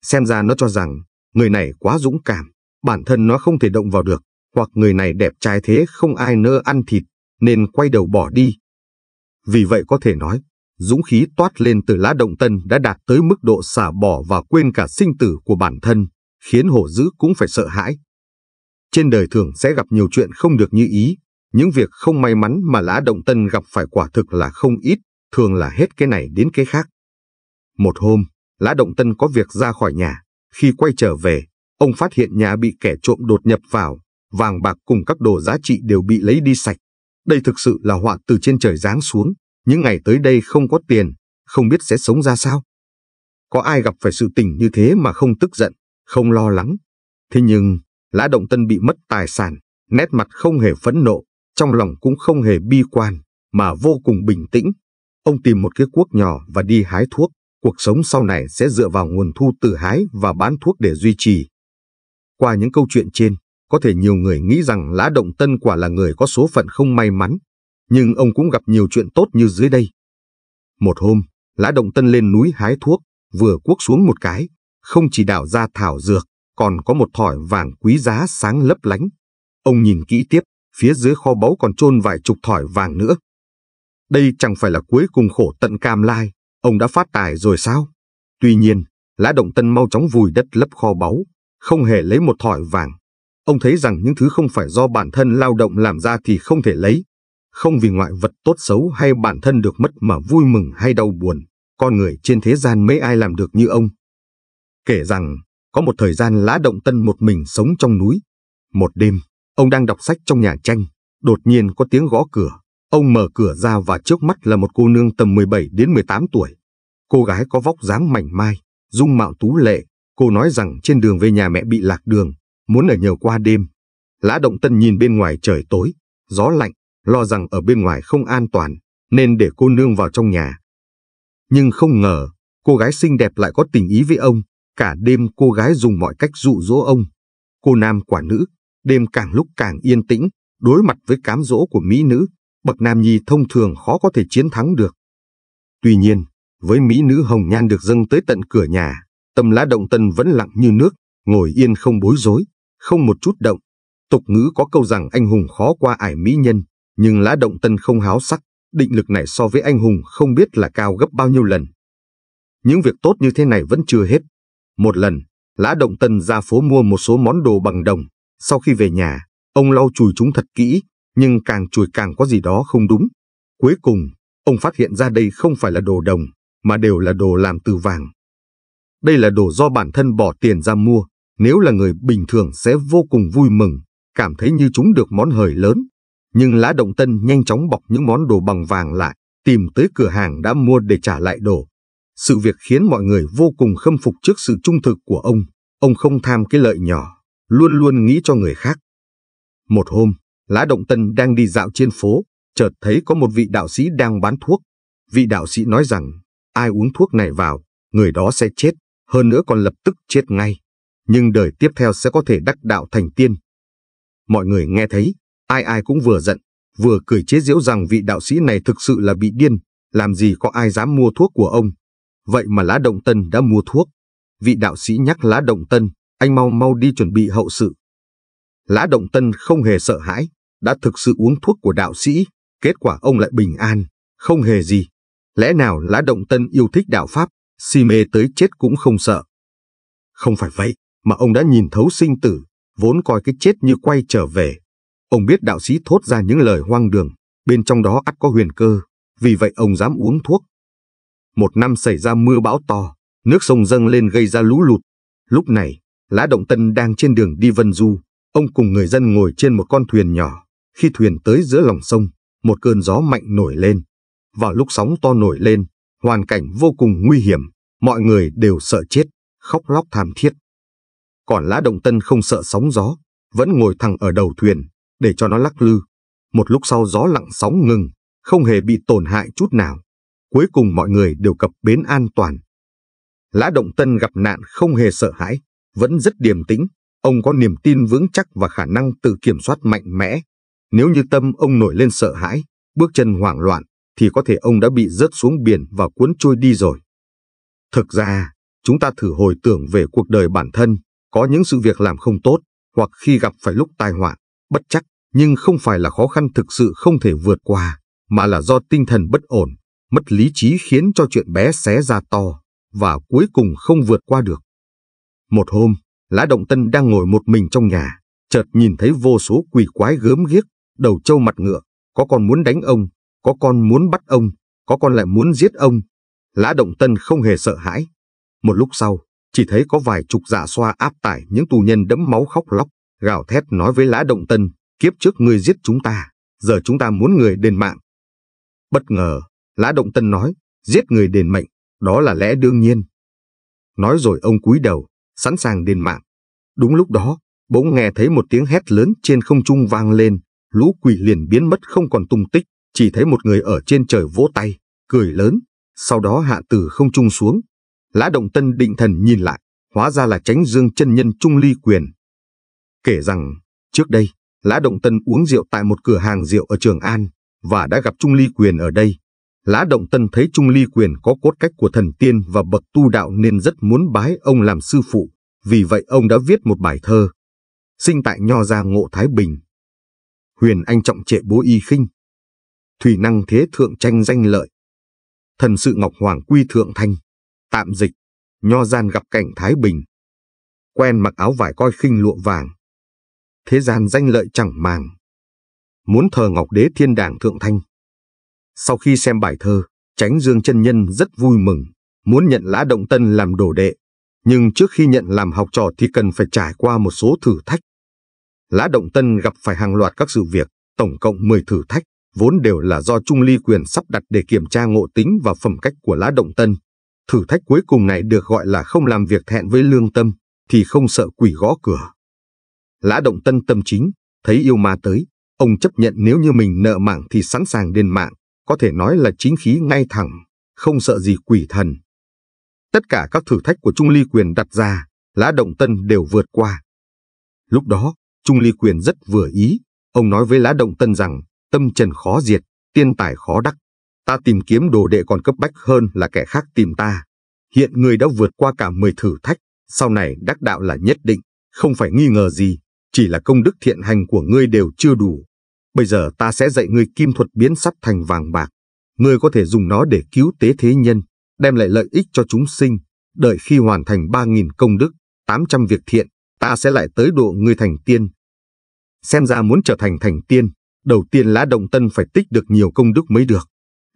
Xem ra nó cho rằng, người này quá dũng cảm, bản thân nó không thể động vào được, hoặc người này đẹp trai thế không ai nỡ ăn thịt, nên quay đầu bỏ đi. Vì vậy có thể nói, dũng khí toát lên từ lá động tân đã đạt tới mức độ xả bỏ và quên cả sinh tử của bản thân, khiến hổ dữ cũng phải sợ hãi. Trên đời thường sẽ gặp nhiều chuyện không được như ý, những việc không may mắn mà lá động tân gặp phải quả thực là không ít, thường là hết cái này đến cái khác. Một hôm, lá động tân có việc ra khỏi nhà, khi quay trở về, ông phát hiện nhà bị kẻ trộm đột nhập vào, vàng bạc cùng các đồ giá trị đều bị lấy đi sạch, đây thực sự là họa từ trên trời giáng xuống, những ngày tới đây không có tiền, không biết sẽ sống ra sao. Có ai gặp phải sự tình như thế mà không tức giận, không lo lắng. Thế nhưng, Lã Động Tân bị mất tài sản, nét mặt không hề phẫn nộ, trong lòng cũng không hề bi quan, mà vô cùng bình tĩnh. Ông tìm một cái cuốc nhỏ và đi hái thuốc, cuộc sống sau này sẽ dựa vào nguồn thu từ hái và bán thuốc để duy trì. Qua những câu chuyện trên, có thể nhiều người nghĩ rằng Lã Động Tân quả là người có số phận không may mắn, nhưng ông cũng gặp nhiều chuyện tốt như dưới đây. Một hôm, Lã Động Tân lên núi hái thuốc, vừa cuốc xuống một cái, không chỉ đào ra thảo dược, còn có một thỏi vàng quý giá sáng lấp lánh. Ông nhìn kỹ tiếp, phía dưới kho báu còn trôn vài chục thỏi vàng nữa. Đây chẳng phải là cuối cùng khổ tận cam lai, ông đã phát tài rồi sao? Tuy nhiên, Lã Động Tân mau chóng vùi đất lấp kho báu, không hề lấy một thỏi vàng, Ông thấy rằng những thứ không phải do bản thân lao động làm ra thì không thể lấy. Không vì ngoại vật tốt xấu hay bản thân được mất mà vui mừng hay đau buồn, con người trên thế gian mấy ai làm được như ông. Kể rằng, có một thời gian Lã Động Tân một mình sống trong núi. Một đêm, ông đang đọc sách trong nhà tranh, đột nhiên có tiếng gõ cửa. Ông mở cửa ra và trước mắt là một cô nương tầm 17 đến 18 tuổi. Cô gái có vóc dáng mảnh mai, dung mạo tú lệ. Cô nói rằng trên đường về nhà mẹ bị lạc đường, muốn ở nhiều qua đêm. Lã Động Tân nhìn bên ngoài trời tối, gió lạnh, lo rằng ở bên ngoài không an toàn, nên để cô nương vào trong nhà. Nhưng không ngờ, cô gái xinh đẹp lại có tình ý với ông, cả đêm cô gái dùng mọi cách dụ dỗ ông. Cô nam quả nữ, đêm càng lúc càng yên tĩnh, đối mặt với cám dỗ của mỹ nữ, bậc nam nhi thông thường khó có thể chiến thắng được. Tuy nhiên, với mỹ nữ hồng nhan được dâng tới tận cửa nhà, tâm lá động tân vẫn lặng như nước, ngồi yên không bối rối, không một chút động. Tục ngữ có câu rằng anh hùng khó qua ải mỹ nhân, nhưng lã động tân không háo sắc, định lực này so với anh hùng không biết là cao gấp bao nhiêu lần. Những việc tốt như thế này vẫn chưa hết. Một lần, lã động tân ra phố mua một số món đồ bằng đồng. Sau khi về nhà, ông lau chùi chúng thật kỹ, nhưng càng chùi càng có gì đó không đúng. Cuối cùng, ông phát hiện ra đây không phải là đồ đồng, mà đều là đồ làm từ vàng. Đây là đồ do bản thân bỏ tiền ra mua, nếu là người bình thường sẽ vô cùng vui mừng, cảm thấy như chúng được món hời lớn. Nhưng Lã Động Tân nhanh chóng bọc những món đồ bằng vàng lại, tìm tới cửa hàng đã mua để trả lại đồ. Sự việc khiến mọi người vô cùng khâm phục trước sự trung thực của ông. Ông không tham cái lợi nhỏ, luôn luôn nghĩ cho người khác. Một hôm, Lã Động Tân đang đi dạo trên phố, chợt thấy có một vị đạo sĩ đang bán thuốc. Vị đạo sĩ nói rằng, ai uống thuốc này vào, người đó sẽ chết, hơn nữa còn lập tức chết ngay nhưng đời tiếp theo sẽ có thể đắc đạo thành tiên. Mọi người nghe thấy, ai ai cũng vừa giận, vừa cười chế giễu rằng vị đạo sĩ này thực sự là bị điên, làm gì có ai dám mua thuốc của ông. Vậy mà Lá Động Tân đã mua thuốc. Vị đạo sĩ nhắc Lá Động Tân, anh mau mau đi chuẩn bị hậu sự. Lã Động Tân không hề sợ hãi, đã thực sự uống thuốc của đạo sĩ, kết quả ông lại bình an, không hề gì. Lẽ nào Lã Động Tân yêu thích đạo Pháp, si mê tới chết cũng không sợ? Không phải vậy, mà ông đã nhìn thấu sinh tử, vốn coi cái chết như quay trở về. Ông biết đạo sĩ thốt ra những lời hoang đường, bên trong đó ắt có huyền cơ, vì vậy ông dám uống thuốc. Một năm xảy ra mưa bão to, nước sông dâng lên gây ra lũ lụt. Lúc này, Lã Động Tân đang trên đường đi Vân Du, ông cùng người dân ngồi trên một con thuyền nhỏ. Khi thuyền tới giữa lòng sông, một cơn gió mạnh nổi lên. Vào lúc sóng to nổi lên, hoàn cảnh vô cùng nguy hiểm, mọi người đều sợ chết, khóc lóc thảm thiết còn Lã Động Tân không sợ sóng gió, vẫn ngồi thẳng ở đầu thuyền, để cho nó lắc lư. Một lúc sau gió lặng sóng ngừng, không hề bị tổn hại chút nào. Cuối cùng mọi người đều cập bến an toàn. Lã Động Tân gặp nạn không hề sợ hãi, vẫn rất điềm tĩnh. Ông có niềm tin vững chắc và khả năng tự kiểm soát mạnh mẽ. Nếu như tâm ông nổi lên sợ hãi, bước chân hoảng loạn, thì có thể ông đã bị rớt xuống biển và cuốn trôi đi rồi. Thực ra, chúng ta thử hồi tưởng về cuộc đời bản thân, có những sự việc làm không tốt, hoặc khi gặp phải lúc tai họa, bất chắc, nhưng không phải là khó khăn thực sự không thể vượt qua, mà là do tinh thần bất ổn, mất lý trí khiến cho chuyện bé xé ra to, và cuối cùng không vượt qua được. Một hôm, Lã Động Tân đang ngồi một mình trong nhà, chợt nhìn thấy vô số quỷ quái gớm ghiếc, đầu trâu mặt ngựa, có con muốn đánh ông, có con muốn bắt ông, có con lại muốn giết ông. Lã Động Tân không hề sợ hãi. Một lúc sau, chỉ thấy có vài chục giả dạ xoa áp tải những tù nhân đẫm máu khóc lóc, gào thét nói với Lã Động Tân, kiếp trước ngươi giết chúng ta, giờ chúng ta muốn người đền mạng. Bất ngờ, Lã Động Tân nói, giết người đền mệnh, đó là lẽ đương nhiên. Nói rồi ông cúi đầu, sẵn sàng đền mạng. Đúng lúc đó, bỗng nghe thấy một tiếng hét lớn trên không trung vang lên, lũ quỷ liền biến mất không còn tung tích, chỉ thấy một người ở trên trời vỗ tay, cười lớn, sau đó hạ từ không trung xuống, Lã động Tân định thần nhìn lại, hóa ra là tránh dương chân nhân Trung Ly Quyền. Kể rằng, trước đây, Lã Động Tân uống rượu tại một cửa hàng rượu ở Trường An và đã gặp Trung Ly Quyền ở đây. Lã Động Tân thấy Trung Ly Quyền có cốt cách của thần tiên và bậc tu đạo nên rất muốn bái ông làm sư phụ, vì vậy ông đã viết một bài thơ. Sinh tại Nho Gia Ngộ Thái Bình. Huyền Anh trọng trệ bố y khinh. Thủy năng thế thượng tranh danh lợi. Thần sự Ngọc Hoàng quy thượng thanh. Tạm dịch, nho gian gặp cảnh Thái Bình. Quen mặc áo vải coi khinh lụa vàng. Thế gian danh lợi chẳng màng. Muốn thờ Ngọc Đế Thiên Đảng Thượng Thanh. Sau khi xem bài thơ, Tránh Dương chân Nhân rất vui mừng, muốn nhận Lã Động Tân làm đồ đệ. Nhưng trước khi nhận làm học trò thì cần phải trải qua một số thử thách. Lã Động Tân gặp phải hàng loạt các sự việc, tổng cộng 10 thử thách, vốn đều là do Trung Ly Quyền sắp đặt để kiểm tra ngộ tính và phẩm cách của Lã Động Tân thử thách cuối cùng này được gọi là không làm việc thẹn với lương tâm, thì không sợ quỷ gõ cửa. Lã động tân tâm chính, thấy yêu ma tới, ông chấp nhận nếu như mình nợ mạng thì sẵn sàng đền mạng, có thể nói là chính khí ngay thẳng, không sợ gì quỷ thần. Tất cả các thử thách của Trung Ly Quyền đặt ra, Lã Động Tân đều vượt qua. Lúc đó, Trung Ly Quyền rất vừa ý, ông nói với Lã Động Tân rằng, tâm trần khó diệt, tiên tài khó đắc. Ta tìm kiếm đồ đệ còn cấp bách hơn là kẻ khác tìm ta. Hiện người đã vượt qua cả 10 thử thách, sau này đắc đạo là nhất định, không phải nghi ngờ gì, chỉ là công đức thiện hành của ngươi đều chưa đủ. Bây giờ ta sẽ dạy ngươi kim thuật biến sắt thành vàng bạc. Ngươi có thể dùng nó để cứu tế thế nhân, đem lại lợi ích cho chúng sinh. Đợi khi hoàn thành 3.000 công đức, 800 việc thiện, ta sẽ lại tới độ ngươi thành tiên. Xem ra muốn trở thành thành tiên, đầu tiên lá động tân phải tích được nhiều công đức mới được.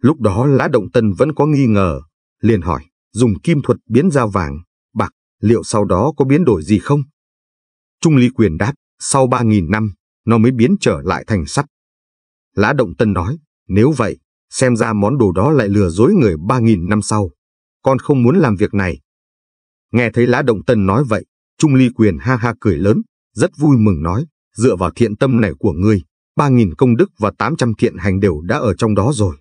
Lúc đó Lã Động Tân vẫn có nghi ngờ, liền hỏi, dùng kim thuật biến ra vàng, bạc, liệu sau đó có biến đổi gì không? Trung Ly Quyền đáp, sau 3.000 năm, nó mới biến trở lại thành sắt. Lã Động Tân nói, nếu vậy, xem ra món đồ đó lại lừa dối người 3.000 năm sau. Con không muốn làm việc này. Nghe thấy Lã Động Tân nói vậy, Trung Ly Quyền ha ha cười lớn, rất vui mừng nói, dựa vào thiện tâm này của ngươi, 3.000 công đức và 800 thiện hành đều đã ở trong đó rồi.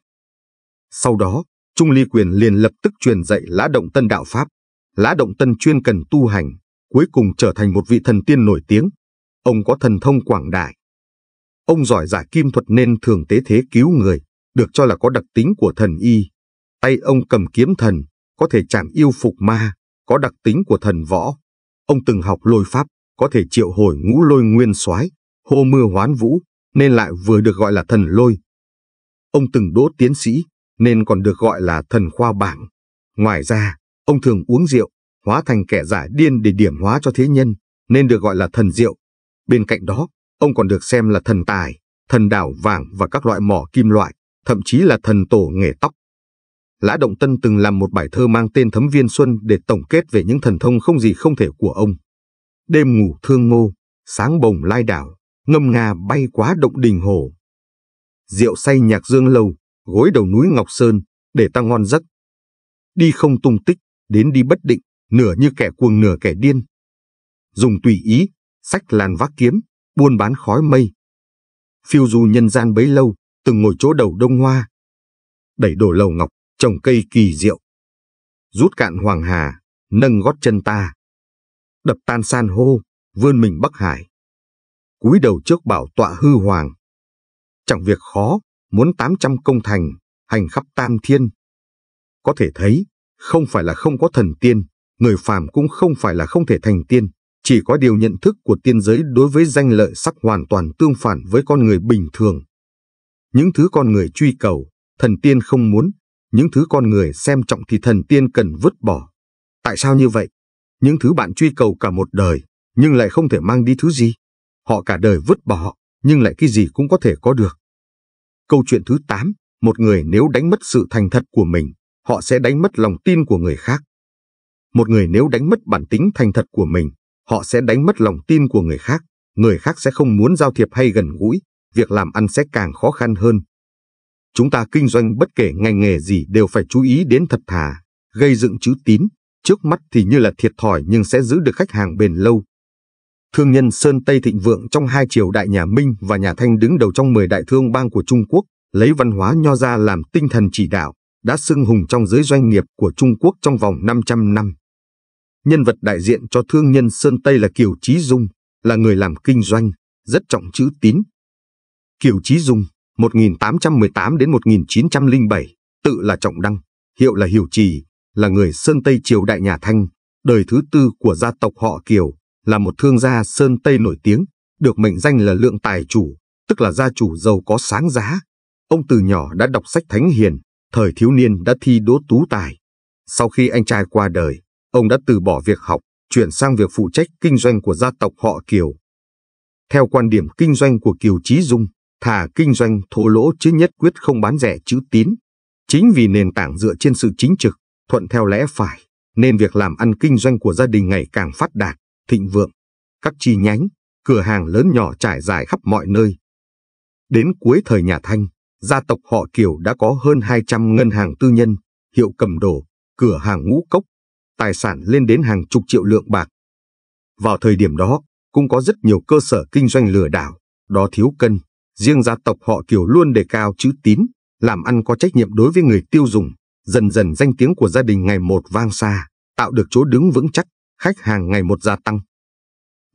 Sau đó, Trung Ly Quyền liền lập tức truyền dạy Lã Động Tân đạo Pháp. Lã Động Tân chuyên cần tu hành, cuối cùng trở thành một vị thần tiên nổi tiếng. Ông có thần thông quảng đại. Ông giỏi giải kim thuật nên thường tế thế cứu người, được cho là có đặc tính của thần y. Tay ông cầm kiếm thần, có thể chạm yêu phục ma, có đặc tính của thần võ. Ông từng học lôi pháp, có thể triệu hồi ngũ lôi nguyên soái, hô mưa hoán vũ, nên lại vừa được gọi là thần lôi. Ông từng đỗ tiến sĩ, nên còn được gọi là thần khoa bảng. Ngoài ra, ông thường uống rượu, hóa thành kẻ giả điên để điểm hóa cho thế nhân, nên được gọi là thần rượu. Bên cạnh đó, ông còn được xem là thần tài, thần đảo vàng và các loại mỏ kim loại, thậm chí là thần tổ nghề tóc. Lã Động Tân từng làm một bài thơ mang tên Thấm Viên Xuân để tổng kết về những thần thông không gì không thể của ông. Đêm ngủ thương ngô, sáng bồng lai đảo, ngâm nga bay quá động đình hồ. Rượu say nhạc dương lâu, gối đầu núi Ngọc Sơn, để ta ngon giấc. Đi không tung tích, đến đi bất định, nửa như kẻ cuồng nửa kẻ điên. Dùng tùy ý, sách làn vác kiếm, buôn bán khói mây. Phiêu du nhân gian bấy lâu, từng ngồi chỗ đầu đông hoa. Đẩy đổ lầu ngọc, trồng cây kỳ diệu. Rút cạn hoàng hà, nâng gót chân ta. Đập tan san hô, vươn mình bắc hải. cúi đầu trước bảo tọa hư hoàng. Chẳng việc khó, muốn 800 công thành, hành khắp tam thiên. Có thể thấy, không phải là không có thần tiên, người phàm cũng không phải là không thể thành tiên, chỉ có điều nhận thức của tiên giới đối với danh lợi sắc hoàn toàn tương phản với con người bình thường. Những thứ con người truy cầu, thần tiên không muốn, những thứ con người xem trọng thì thần tiên cần vứt bỏ. Tại sao như vậy? Những thứ bạn truy cầu cả một đời, nhưng lại không thể mang đi thứ gì. Họ cả đời vứt bỏ, nhưng lại cái gì cũng có thể có được. Câu chuyện thứ 8, một người nếu đánh mất sự thành thật của mình, họ sẽ đánh mất lòng tin của người khác. Một người nếu đánh mất bản tính thành thật của mình, họ sẽ đánh mất lòng tin của người khác, người khác sẽ không muốn giao thiệp hay gần gũi, việc làm ăn sẽ càng khó khăn hơn. Chúng ta kinh doanh bất kể ngành nghề gì đều phải chú ý đến thật thà, gây dựng chữ tín, trước mắt thì như là thiệt thòi nhưng sẽ giữ được khách hàng bền lâu thương nhân Sơn Tây thịnh vượng trong hai triều đại nhà Minh và nhà Thanh đứng đầu trong 10 đại thương bang của Trung Quốc, lấy văn hóa nho ra làm tinh thần chỉ đạo, đã xưng hùng trong giới doanh nghiệp của Trung Quốc trong vòng 500 năm. Nhân vật đại diện cho thương nhân Sơn Tây là Kiều Chí Dung, là người làm kinh doanh, rất trọng chữ tín. Kiều Chí Dung, 1818 đến 1907, tự là Trọng Đăng, hiệu là Hiểu Trì, là người Sơn Tây triều đại nhà Thanh, đời thứ tư của gia tộc họ Kiều, là một thương gia Sơn Tây nổi tiếng, được mệnh danh là lượng tài chủ, tức là gia chủ giàu có sáng giá. Ông từ nhỏ đã đọc sách thánh hiền, thời thiếu niên đã thi đỗ tú tài. Sau khi anh trai qua đời, ông đã từ bỏ việc học, chuyển sang việc phụ trách kinh doanh của gia tộc họ Kiều. Theo quan điểm kinh doanh của Kiều Chí Dung, thà kinh doanh thổ lỗ chứ nhất quyết không bán rẻ chữ tín. Chính vì nền tảng dựa trên sự chính trực, thuận theo lẽ phải, nên việc làm ăn kinh doanh của gia đình ngày càng phát đạt thịnh vượng, các chi nhánh, cửa hàng lớn nhỏ trải dài khắp mọi nơi. Đến cuối thời nhà Thanh, gia tộc họ Kiều đã có hơn 200 ngân hàng tư nhân, hiệu cầm đồ, cửa hàng ngũ cốc, tài sản lên đến hàng chục triệu lượng bạc. Vào thời điểm đó, cũng có rất nhiều cơ sở kinh doanh lừa đảo, đó thiếu cân. Riêng gia tộc họ Kiều luôn đề cao chữ tín, làm ăn có trách nhiệm đối với người tiêu dùng. Dần dần danh tiếng của gia đình ngày một vang xa, tạo được chỗ đứng vững chắc khách hàng ngày một gia tăng.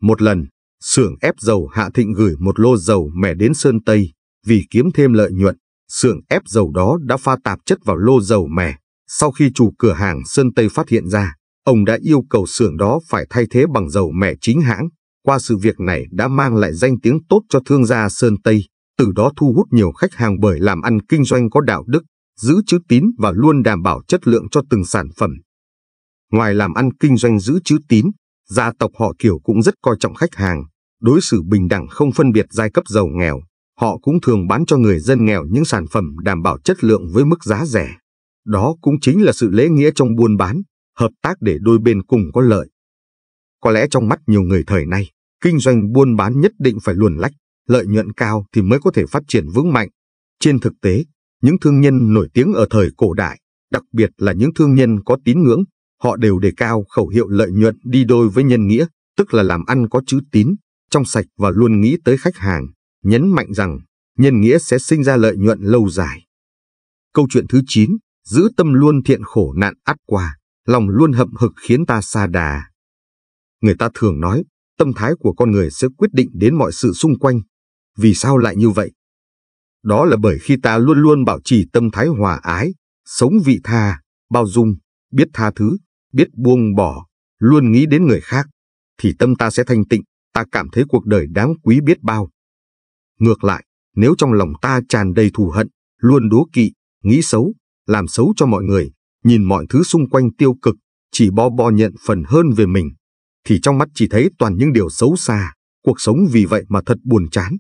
Một lần, xưởng ép dầu Hạ Thịnh gửi một lô dầu mẻ đến Sơn Tây vì kiếm thêm lợi nhuận. Xưởng ép dầu đó đã pha tạp chất vào lô dầu mẻ. Sau khi chủ cửa hàng Sơn Tây phát hiện ra, ông đã yêu cầu xưởng đó phải thay thế bằng dầu mẻ chính hãng. Qua sự việc này đã mang lại danh tiếng tốt cho thương gia Sơn Tây, từ đó thu hút nhiều khách hàng bởi làm ăn kinh doanh có đạo đức, giữ chữ tín và luôn đảm bảo chất lượng cho từng sản phẩm. Ngoài làm ăn kinh doanh giữ chữ tín, gia tộc họ kiểu cũng rất coi trọng khách hàng, đối xử bình đẳng không phân biệt giai cấp giàu nghèo. Họ cũng thường bán cho người dân nghèo những sản phẩm đảm bảo chất lượng với mức giá rẻ. Đó cũng chính là sự lễ nghĩa trong buôn bán, hợp tác để đôi bên cùng có lợi. Có lẽ trong mắt nhiều người thời nay, kinh doanh buôn bán nhất định phải luồn lách, lợi nhuận cao thì mới có thể phát triển vững mạnh. Trên thực tế, những thương nhân nổi tiếng ở thời cổ đại, đặc biệt là những thương nhân có tín ngưỡng, Họ đều đề cao khẩu hiệu lợi nhuận đi đôi với nhân nghĩa, tức là làm ăn có chữ tín, trong sạch và luôn nghĩ tới khách hàng, nhấn mạnh rằng nhân nghĩa sẽ sinh ra lợi nhuận lâu dài. Câu chuyện thứ 9, giữ tâm luôn thiện khổ nạn ắt qua, lòng luôn hậm hực khiến ta xa đà. Người ta thường nói, tâm thái của con người sẽ quyết định đến mọi sự xung quanh. Vì sao lại như vậy? Đó là bởi khi ta luôn luôn bảo trì tâm thái hòa ái, sống vị tha, bao dung, biết tha thứ, biết buông bỏ, luôn nghĩ đến người khác, thì tâm ta sẽ thanh tịnh, ta cảm thấy cuộc đời đáng quý biết bao. Ngược lại, nếu trong lòng ta tràn đầy thù hận, luôn đố kỵ, nghĩ xấu, làm xấu cho mọi người, nhìn mọi thứ xung quanh tiêu cực, chỉ bo bo nhận phần hơn về mình, thì trong mắt chỉ thấy toàn những điều xấu xa, cuộc sống vì vậy mà thật buồn chán.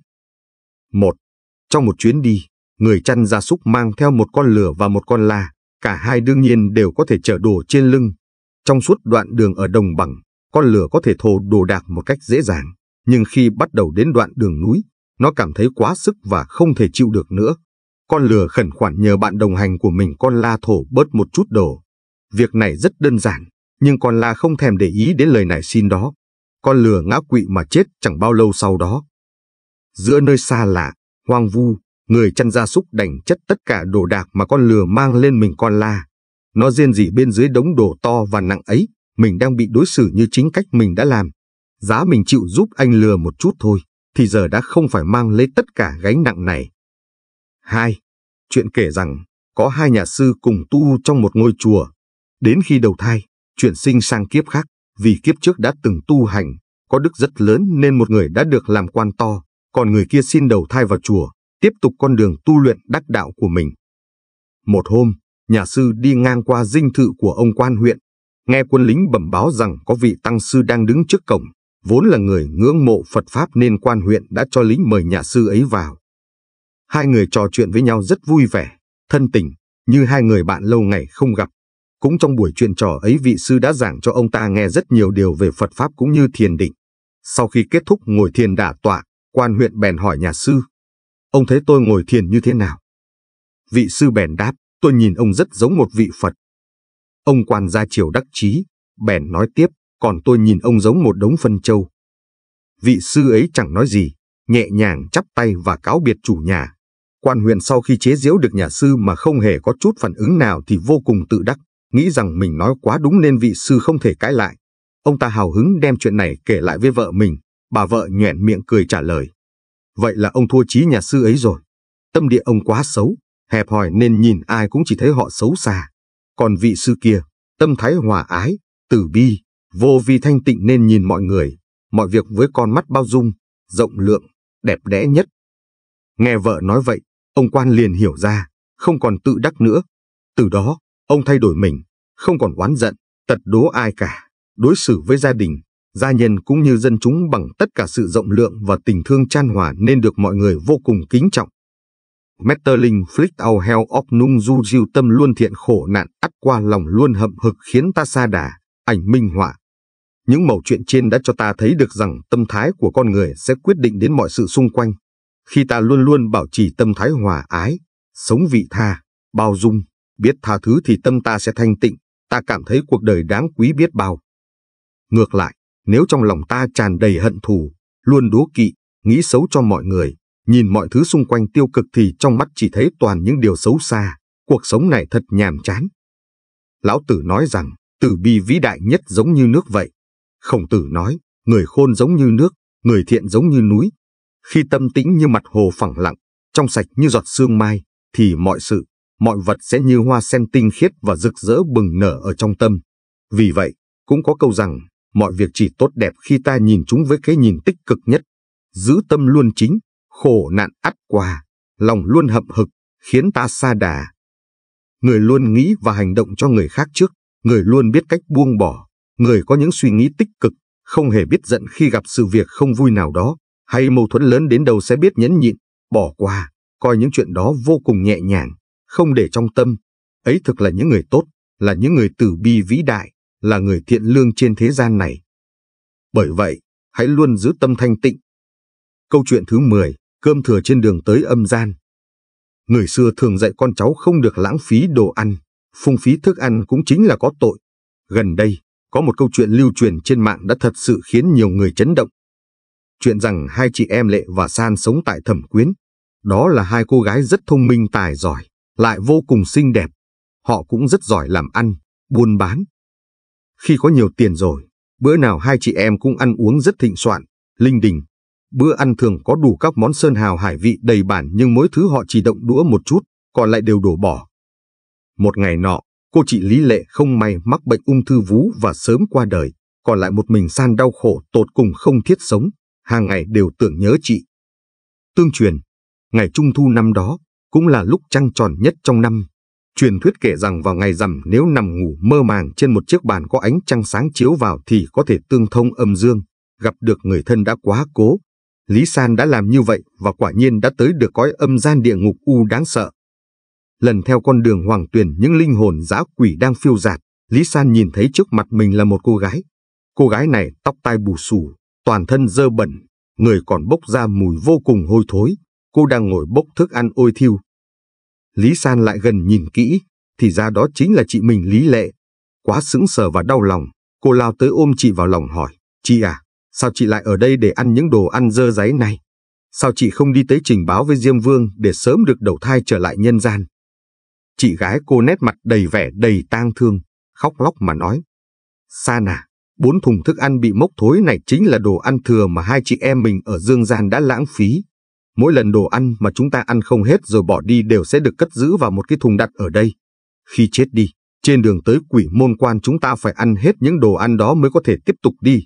Một, Trong một chuyến đi, người chăn gia súc mang theo một con lửa và một con la. Cả hai đương nhiên đều có thể chở đồ trên lưng. Trong suốt đoạn đường ở đồng bằng, con lửa có thể thồ đồ đạc một cách dễ dàng. Nhưng khi bắt đầu đến đoạn đường núi, nó cảm thấy quá sức và không thể chịu được nữa. Con lừa khẩn khoản nhờ bạn đồng hành của mình con la thổ bớt một chút đồ. Việc này rất đơn giản, nhưng con la không thèm để ý đến lời này xin đó. Con lừa ngã quỵ mà chết chẳng bao lâu sau đó. Giữa nơi xa lạ, hoang vu, người chăn gia súc đành chất tất cả đồ đạc mà con lừa mang lên mình con la. Nó rên gì bên dưới đống đồ to và nặng ấy, mình đang bị đối xử như chính cách mình đã làm. Giá mình chịu giúp anh lừa một chút thôi, thì giờ đã không phải mang lấy tất cả gánh nặng này. 2. Chuyện kể rằng, có hai nhà sư cùng tu trong một ngôi chùa. Đến khi đầu thai, chuyển sinh sang kiếp khác, vì kiếp trước đã từng tu hành, có đức rất lớn nên một người đã được làm quan to, còn người kia xin đầu thai vào chùa, tiếp tục con đường tu luyện đắc đạo của mình. Một hôm, nhà sư đi ngang qua dinh thự của ông quan huyện, nghe quân lính bẩm báo rằng có vị tăng sư đang đứng trước cổng, vốn là người ngưỡng mộ Phật Pháp nên quan huyện đã cho lính mời nhà sư ấy vào. Hai người trò chuyện với nhau rất vui vẻ, thân tình, như hai người bạn lâu ngày không gặp. Cũng trong buổi chuyện trò ấy vị sư đã giảng cho ông ta nghe rất nhiều điều về Phật Pháp cũng như thiền định. Sau khi kết thúc ngồi thiền đả tọa, quan huyện bèn hỏi nhà sư Ông thấy tôi ngồi thiền như thế nào? Vị sư bèn đáp, tôi nhìn ông rất giống một vị Phật. Ông quan gia triều đắc chí, bèn nói tiếp, còn tôi nhìn ông giống một đống phân châu. Vị sư ấy chẳng nói gì, nhẹ nhàng chắp tay và cáo biệt chủ nhà. Quan huyện sau khi chế giễu được nhà sư mà không hề có chút phản ứng nào thì vô cùng tự đắc, nghĩ rằng mình nói quá đúng nên vị sư không thể cãi lại. Ông ta hào hứng đem chuyện này kể lại với vợ mình, bà vợ nhoẻn miệng cười trả lời. Vậy là ông thua trí nhà sư ấy rồi. Tâm địa ông quá xấu, hẹp hòi nên nhìn ai cũng chỉ thấy họ xấu xa. Còn vị sư kia, tâm thái hòa ái, tử bi, vô vi thanh tịnh nên nhìn mọi người, mọi việc với con mắt bao dung, rộng lượng, đẹp đẽ nhất. Nghe vợ nói vậy, ông quan liền hiểu ra, không còn tự đắc nữa. Từ đó, ông thay đổi mình, không còn oán giận, tật đố ai cả, đối xử với gia đình, gia nhân cũng như dân chúng bằng tất cả sự rộng lượng và tình thương chan hòa nên được mọi người vô cùng kính trọng. Metterling Flick au heo op nung du diêu tâm luôn thiện khổ nạn ắt qua lòng luôn hậm hực khiến ta xa đà, ảnh minh họa. Những mẩu chuyện trên đã cho ta thấy được rằng tâm thái của con người sẽ quyết định đến mọi sự xung quanh. Khi ta luôn luôn bảo trì tâm thái hòa ái, sống vị tha, bao dung, biết tha thứ thì tâm ta sẽ thanh tịnh, ta cảm thấy cuộc đời đáng quý biết bao. Ngược lại, nếu trong lòng ta tràn đầy hận thù, luôn đố kỵ, nghĩ xấu cho mọi người, nhìn mọi thứ xung quanh tiêu cực thì trong mắt chỉ thấy toàn những điều xấu xa, cuộc sống này thật nhàm chán. Lão Tử nói rằng, tử bi vĩ đại nhất giống như nước vậy. Khổng Tử nói, người khôn giống như nước, người thiện giống như núi. Khi tâm tĩnh như mặt hồ phẳng lặng, trong sạch như giọt sương mai, thì mọi sự, mọi vật sẽ như hoa sen tinh khiết và rực rỡ bừng nở ở trong tâm. Vì vậy, cũng có câu rằng, mọi việc chỉ tốt đẹp khi ta nhìn chúng với cái nhìn tích cực nhất. Giữ tâm luôn chính, khổ nạn ắt qua, lòng luôn hậm hực, khiến ta xa đà. Người luôn nghĩ và hành động cho người khác trước, người luôn biết cách buông bỏ, người có những suy nghĩ tích cực, không hề biết giận khi gặp sự việc không vui nào đó, hay mâu thuẫn lớn đến đâu sẽ biết nhẫn nhịn, bỏ qua, coi những chuyện đó vô cùng nhẹ nhàng, không để trong tâm. Ấy thực là những người tốt, là những người tử bi vĩ đại là người thiện lương trên thế gian này. Bởi vậy, hãy luôn giữ tâm thanh tịnh. Câu chuyện thứ 10, cơm thừa trên đường tới âm gian. Người xưa thường dạy con cháu không được lãng phí đồ ăn, phung phí thức ăn cũng chính là có tội. Gần đây, có một câu chuyện lưu truyền trên mạng đã thật sự khiến nhiều người chấn động. Chuyện rằng hai chị em Lệ và San sống tại Thẩm Quyến. Đó là hai cô gái rất thông minh tài giỏi, lại vô cùng xinh đẹp. Họ cũng rất giỏi làm ăn, buôn bán, khi có nhiều tiền rồi, bữa nào hai chị em cũng ăn uống rất thịnh soạn, linh đình. Bữa ăn thường có đủ các món sơn hào hải vị đầy bản nhưng mỗi thứ họ chỉ động đũa một chút, còn lại đều đổ bỏ. Một ngày nọ, cô chị Lý Lệ không may mắc bệnh ung thư vú và sớm qua đời, còn lại một mình san đau khổ tột cùng không thiết sống, hàng ngày đều tưởng nhớ chị. Tương truyền, ngày trung thu năm đó cũng là lúc trăng tròn nhất trong năm, Truyền thuyết kể rằng vào ngày rằm nếu nằm ngủ mơ màng trên một chiếc bàn có ánh trăng sáng chiếu vào thì có thể tương thông âm dương, gặp được người thân đã quá cố. Lý San đã làm như vậy và quả nhiên đã tới được cõi âm gian địa ngục u đáng sợ. Lần theo con đường hoàng tuyển những linh hồn dã quỷ đang phiêu dạt, Lý San nhìn thấy trước mặt mình là một cô gái. Cô gái này tóc tai bù xù, toàn thân dơ bẩn, người còn bốc ra mùi vô cùng hôi thối. Cô đang ngồi bốc thức ăn ôi thiêu, Lý San lại gần nhìn kỹ, thì ra đó chính là chị mình Lý Lệ. Quá sững sờ và đau lòng, cô lao tới ôm chị vào lòng hỏi, chị à, sao chị lại ở đây để ăn những đồ ăn dơ giấy này? Sao chị không đi tới trình báo với Diêm Vương để sớm được đầu thai trở lại nhân gian? Chị gái cô nét mặt đầy vẻ đầy tang thương, khóc lóc mà nói. San à, bốn thùng thức ăn bị mốc thối này chính là đồ ăn thừa mà hai chị em mình ở Dương Gian đã lãng phí. Mỗi lần đồ ăn mà chúng ta ăn không hết rồi bỏ đi đều sẽ được cất giữ vào một cái thùng đặt ở đây. Khi chết đi, trên đường tới quỷ môn quan chúng ta phải ăn hết những đồ ăn đó mới có thể tiếp tục đi.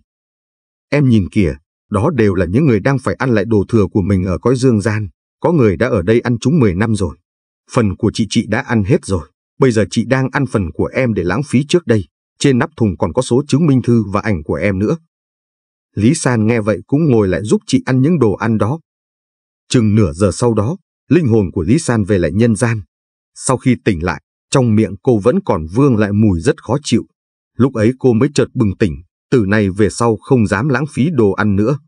Em nhìn kìa, đó đều là những người đang phải ăn lại đồ thừa của mình ở cõi dương gian. Có người đã ở đây ăn chúng 10 năm rồi. Phần của chị chị đã ăn hết rồi. Bây giờ chị đang ăn phần của em để lãng phí trước đây. Trên nắp thùng còn có số chứng minh thư và ảnh của em nữa. Lý San nghe vậy cũng ngồi lại giúp chị ăn những đồ ăn đó. Chừng nửa giờ sau đó, linh hồn của Lý San về lại nhân gian. Sau khi tỉnh lại, trong miệng cô vẫn còn vương lại mùi rất khó chịu. Lúc ấy cô mới chợt bừng tỉnh, từ nay về sau không dám lãng phí đồ ăn nữa.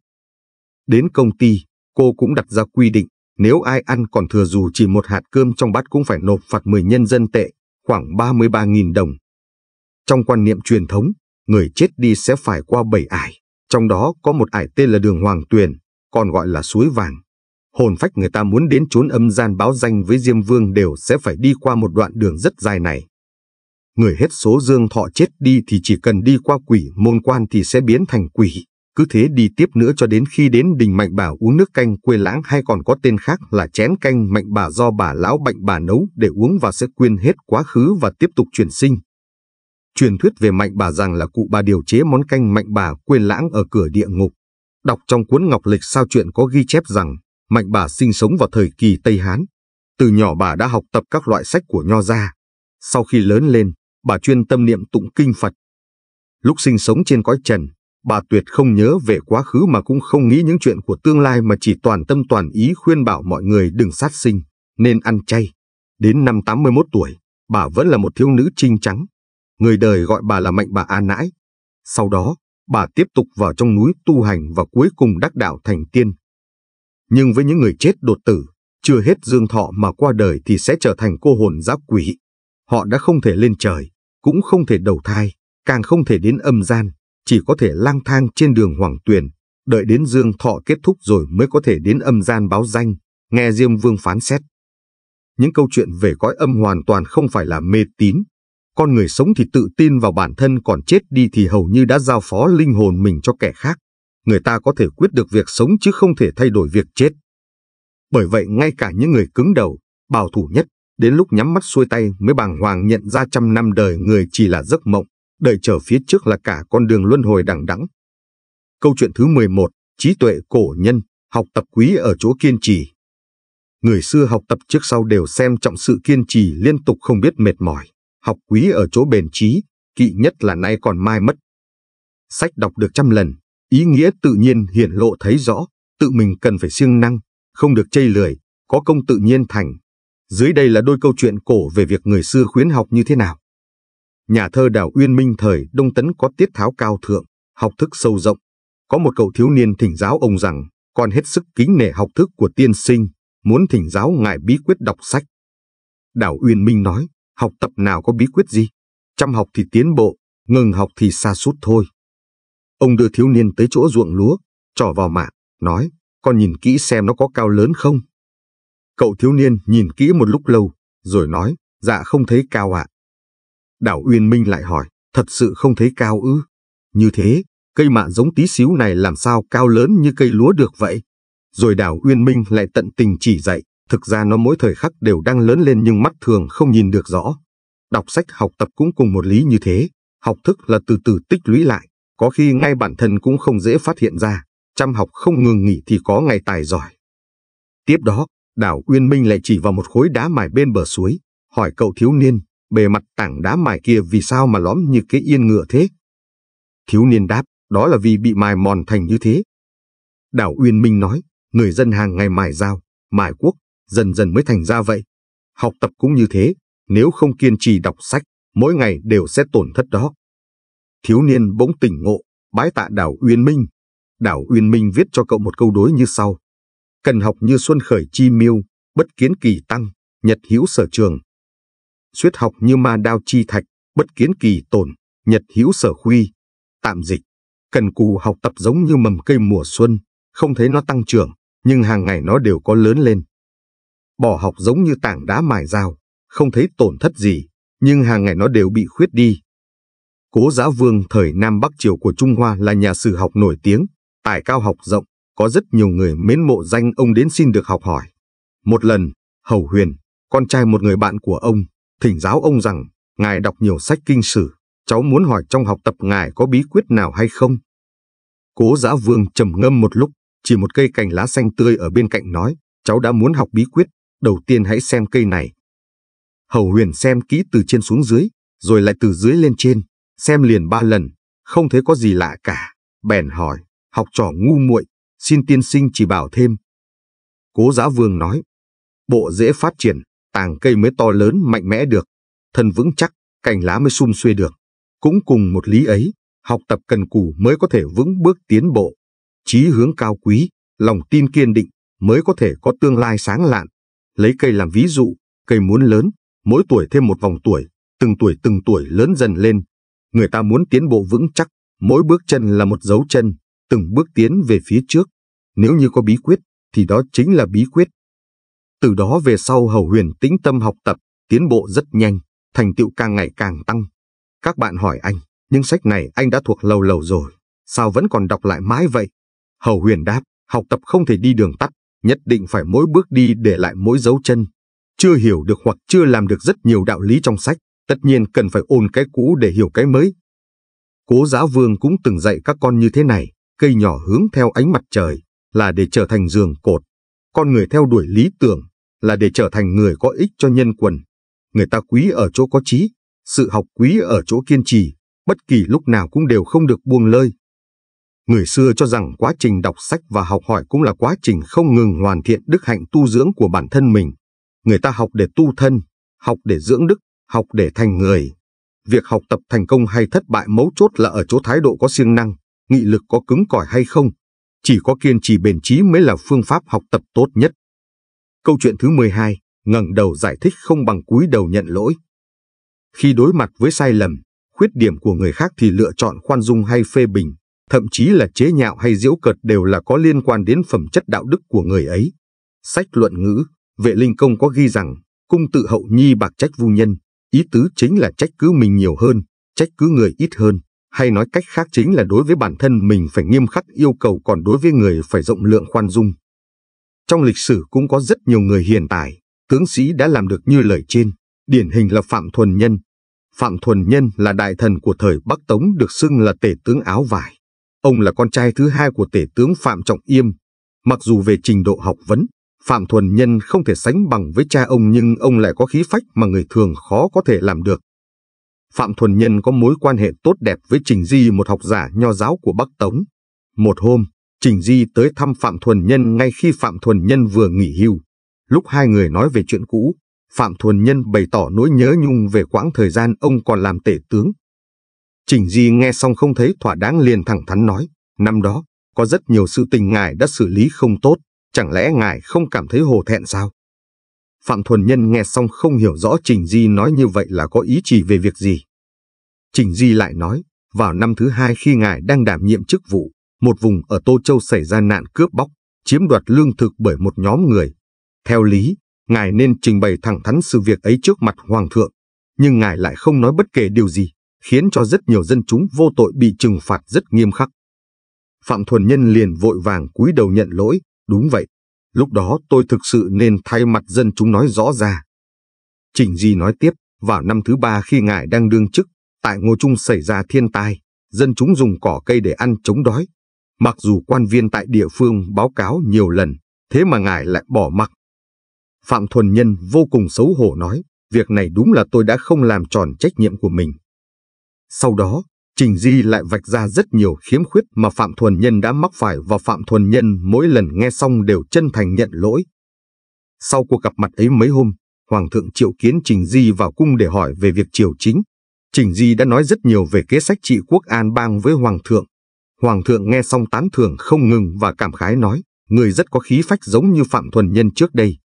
Đến công ty, cô cũng đặt ra quy định, nếu ai ăn còn thừa dù chỉ một hạt cơm trong bát cũng phải nộp phạt 10 nhân dân tệ, khoảng 33.000 đồng. Trong quan niệm truyền thống, người chết đi sẽ phải qua bảy ải, trong đó có một ải tên là đường Hoàng Tuyền, còn gọi là suối vàng hồn phách người ta muốn đến chốn âm gian báo danh với Diêm Vương đều sẽ phải đi qua một đoạn đường rất dài này. Người hết số dương thọ chết đi thì chỉ cần đi qua quỷ môn quan thì sẽ biến thành quỷ, cứ thế đi tiếp nữa cho đến khi đến đình mạnh bà uống nước canh quê lãng hay còn có tên khác là chén canh mạnh bà do bà lão bệnh bà nấu để uống và sẽ quên hết quá khứ và tiếp tục chuyển sinh. Truyền thuyết về mạnh bà rằng là cụ bà điều chế món canh mạnh bà quê lãng ở cửa địa ngục. Đọc trong cuốn ngọc lịch sao chuyện có ghi chép rằng Mạnh bà sinh sống vào thời kỳ Tây Hán. Từ nhỏ bà đã học tập các loại sách của Nho gia. Sau khi lớn lên, bà chuyên tâm niệm tụng kinh Phật. Lúc sinh sống trên cõi trần, bà tuyệt không nhớ về quá khứ mà cũng không nghĩ những chuyện của tương lai mà chỉ toàn tâm toàn ý khuyên bảo mọi người đừng sát sinh, nên ăn chay. Đến năm 81 tuổi, bà vẫn là một thiếu nữ trinh trắng. Người đời gọi bà là mạnh bà A Nãi. Sau đó, bà tiếp tục vào trong núi tu hành và cuối cùng đắc đạo thành tiên nhưng với những người chết đột tử, chưa hết dương thọ mà qua đời thì sẽ trở thành cô hồn giáp quỷ. Họ đã không thể lên trời, cũng không thể đầu thai, càng không thể đến âm gian, chỉ có thể lang thang trên đường hoàng tuyển, đợi đến dương thọ kết thúc rồi mới có thể đến âm gian báo danh, nghe Diêm Vương phán xét. Những câu chuyện về cõi âm hoàn toàn không phải là mê tín. Con người sống thì tự tin vào bản thân còn chết đi thì hầu như đã giao phó linh hồn mình cho kẻ khác người ta có thể quyết được việc sống chứ không thể thay đổi việc chết. Bởi vậy ngay cả những người cứng đầu, bảo thủ nhất, đến lúc nhắm mắt xuôi tay mới bàng hoàng nhận ra trăm năm đời người chỉ là giấc mộng, đợi chờ phía trước là cả con đường luân hồi đằng đẵng. Câu chuyện thứ 11, trí tuệ cổ nhân, học tập quý ở chỗ kiên trì. Người xưa học tập trước sau đều xem trọng sự kiên trì liên tục không biết mệt mỏi, học quý ở chỗ bền trí, kỵ nhất là nay còn mai mất. Sách đọc được trăm lần, Ý nghĩa tự nhiên hiện lộ thấy rõ, tự mình cần phải siêng năng, không được chây lười, có công tự nhiên thành. Dưới đây là đôi câu chuyện cổ về việc người xưa khuyến học như thế nào. Nhà thơ Đào Uyên Minh thời Đông Tấn có tiết tháo cao thượng, học thức sâu rộng. Có một cậu thiếu niên thỉnh giáo ông rằng, con hết sức kính nể học thức của tiên sinh, muốn thỉnh giáo ngài bí quyết đọc sách. Đào Uyên Minh nói, học tập nào có bí quyết gì? Chăm học thì tiến bộ, ngừng học thì xa suốt thôi. Ông đưa thiếu niên tới chỗ ruộng lúa, trỏ vào mạng, nói, con nhìn kỹ xem nó có cao lớn không. Cậu thiếu niên nhìn kỹ một lúc lâu, rồi nói, dạ không thấy cao ạ. À. Đảo Uyên Minh lại hỏi, thật sự không thấy cao ư? Như thế, cây mạ giống tí xíu này làm sao cao lớn như cây lúa được vậy? Rồi Đảo Uyên Minh lại tận tình chỉ dạy, thực ra nó mỗi thời khắc đều đang lớn lên nhưng mắt thường không nhìn được rõ. Đọc sách học tập cũng cùng một lý như thế, học thức là từ từ tích lũy lại, có khi ngay bản thân cũng không dễ phát hiện ra, chăm học không ngừng nghỉ thì có ngày tài giỏi. Tiếp đó, đảo Uyên Minh lại chỉ vào một khối đá mài bên bờ suối, hỏi cậu thiếu niên, bề mặt tảng đá mài kia vì sao mà lõm như cái yên ngựa thế? Thiếu niên đáp, đó là vì bị mài mòn thành như thế. Đảo Uyên Minh nói, người dân hàng ngày mài dao, mài quốc, dần dần mới thành ra vậy. Học tập cũng như thế, nếu không kiên trì đọc sách, mỗi ngày đều sẽ tổn thất đó thiếu niên bỗng tỉnh ngộ, bái tạ Đảo Uyên Minh. Đảo Uyên Minh viết cho cậu một câu đối như sau. Cần học như xuân khởi chi miêu, bất kiến kỳ tăng, nhật hữu sở trường. Suyết học như ma đao chi thạch, bất kiến kỳ tổn, nhật hữu sở khuy. Tạm dịch, cần cù học tập giống như mầm cây mùa xuân, không thấy nó tăng trưởng, nhưng hàng ngày nó đều có lớn lên. Bỏ học giống như tảng đá mài dao, không thấy tổn thất gì, nhưng hàng ngày nó đều bị khuyết đi, Cố Giá Vương thời Nam Bắc Triều của Trung Hoa là nhà sử học nổi tiếng, tài cao học rộng, có rất nhiều người mến mộ danh ông đến xin được học hỏi. Một lần, Hầu Huyền, con trai một người bạn của ông, thỉnh giáo ông rằng, ngài đọc nhiều sách kinh sử, cháu muốn hỏi trong học tập ngài có bí quyết nào hay không. Cố Giá Vương trầm ngâm một lúc, chỉ một cây cành lá xanh tươi ở bên cạnh nói, cháu đã muốn học bí quyết, đầu tiên hãy xem cây này. Hầu Huyền xem kỹ từ trên xuống dưới, rồi lại từ dưới lên trên, xem liền ba lần, không thấy có gì lạ cả, bèn hỏi, học trò ngu muội, xin tiên sinh chỉ bảo thêm. Cố giá vương nói, bộ dễ phát triển, tàng cây mới to lớn mạnh mẽ được, thân vững chắc, cành lá mới sum xuê được. Cũng cùng một lý ấy, học tập cần cù mới có thể vững bước tiến bộ, chí hướng cao quý, lòng tin kiên định mới có thể có tương lai sáng lạn. Lấy cây làm ví dụ, cây muốn lớn, mỗi tuổi thêm một vòng tuổi, từng tuổi từng tuổi lớn dần lên, Người ta muốn tiến bộ vững chắc, mỗi bước chân là một dấu chân, từng bước tiến về phía trước. Nếu như có bí quyết, thì đó chính là bí quyết. Từ đó về sau Hầu Huyền tĩnh tâm học tập, tiến bộ rất nhanh, thành tựu càng ngày càng tăng. Các bạn hỏi anh, nhưng sách này anh đã thuộc lâu lâu rồi, sao vẫn còn đọc lại mãi vậy? Hầu Huyền đáp, học tập không thể đi đường tắt, nhất định phải mỗi bước đi để lại mỗi dấu chân. Chưa hiểu được hoặc chưa làm được rất nhiều đạo lý trong sách, tất nhiên cần phải ôn cái cũ để hiểu cái mới. Cố giáo vương cũng từng dạy các con như thế này, cây nhỏ hướng theo ánh mặt trời là để trở thành giường cột, con người theo đuổi lý tưởng là để trở thành người có ích cho nhân quần. Người ta quý ở chỗ có trí, sự học quý ở chỗ kiên trì, bất kỳ lúc nào cũng đều không được buông lơi. Người xưa cho rằng quá trình đọc sách và học hỏi cũng là quá trình không ngừng hoàn thiện đức hạnh tu dưỡng của bản thân mình. Người ta học để tu thân, học để dưỡng đức, học để thành người. Việc học tập thành công hay thất bại mấu chốt là ở chỗ thái độ có siêng năng, nghị lực có cứng cỏi hay không. Chỉ có kiên trì bền chí mới là phương pháp học tập tốt nhất. Câu chuyện thứ 12, ngẩng đầu giải thích không bằng cúi đầu nhận lỗi. Khi đối mặt với sai lầm, khuyết điểm của người khác thì lựa chọn khoan dung hay phê bình, thậm chí là chế nhạo hay diễu cợt đều là có liên quan đến phẩm chất đạo đức của người ấy. Sách luận ngữ, vệ linh công có ghi rằng, cung tự hậu nhi bạc trách vu nhân, Ý tứ chính là trách cứ mình nhiều hơn, trách cứ người ít hơn, hay nói cách khác chính là đối với bản thân mình phải nghiêm khắc yêu cầu còn đối với người phải rộng lượng khoan dung. Trong lịch sử cũng có rất nhiều người hiện tại, tướng sĩ đã làm được như lời trên, điển hình là Phạm Thuần Nhân. Phạm Thuần Nhân là đại thần của thời Bắc Tống được xưng là tể tướng áo vải. Ông là con trai thứ hai của tể tướng Phạm Trọng Yêm. Mặc dù về trình độ học vấn, Phạm Thuần Nhân không thể sánh bằng với cha ông nhưng ông lại có khí phách mà người thường khó có thể làm được. Phạm Thuần Nhân có mối quan hệ tốt đẹp với Trình Di một học giả nho giáo của Bắc Tống. Một hôm, Trình Di tới thăm Phạm Thuần Nhân ngay khi Phạm Thuần Nhân vừa nghỉ hưu. Lúc hai người nói về chuyện cũ, Phạm Thuần Nhân bày tỏ nỗi nhớ nhung về quãng thời gian ông còn làm tể tướng. Trình Di nghe xong không thấy thỏa đáng liền thẳng thắn nói, năm đó, có rất nhiều sự tình ngài đã xử lý không tốt, Chẳng lẽ ngài không cảm thấy hồ thẹn sao? Phạm Thuần Nhân nghe xong không hiểu rõ Trình Di nói như vậy là có ý chỉ về việc gì. Trình Di lại nói, vào năm thứ hai khi ngài đang đảm nhiệm chức vụ, một vùng ở Tô Châu xảy ra nạn cướp bóc, chiếm đoạt lương thực bởi một nhóm người. Theo lý, ngài nên trình bày thẳng thắn sự việc ấy trước mặt Hoàng thượng, nhưng ngài lại không nói bất kể điều gì, khiến cho rất nhiều dân chúng vô tội bị trừng phạt rất nghiêm khắc. Phạm Thuần Nhân liền vội vàng cúi đầu nhận lỗi, Đúng vậy, lúc đó tôi thực sự nên thay mặt dân chúng nói rõ ra. Trình Di nói tiếp, vào năm thứ ba khi ngài đang đương chức, tại Ngô Trung xảy ra thiên tai, dân chúng dùng cỏ cây để ăn chống đói. Mặc dù quan viên tại địa phương báo cáo nhiều lần, thế mà ngài lại bỏ mặc. Phạm Thuần Nhân vô cùng xấu hổ nói, việc này đúng là tôi đã không làm tròn trách nhiệm của mình. Sau đó, Trình Di lại vạch ra rất nhiều khiếm khuyết mà Phạm Thuần Nhân đã mắc phải và Phạm Thuần Nhân mỗi lần nghe xong đều chân thành nhận lỗi. Sau cuộc gặp mặt ấy mấy hôm, Hoàng thượng triệu kiến Trình Di vào cung để hỏi về việc triều chính. Trình Di đã nói rất nhiều về kế sách trị quốc an bang với Hoàng thượng. Hoàng thượng nghe xong tán thưởng không ngừng và cảm khái nói, người rất có khí phách giống như Phạm Thuần Nhân trước đây.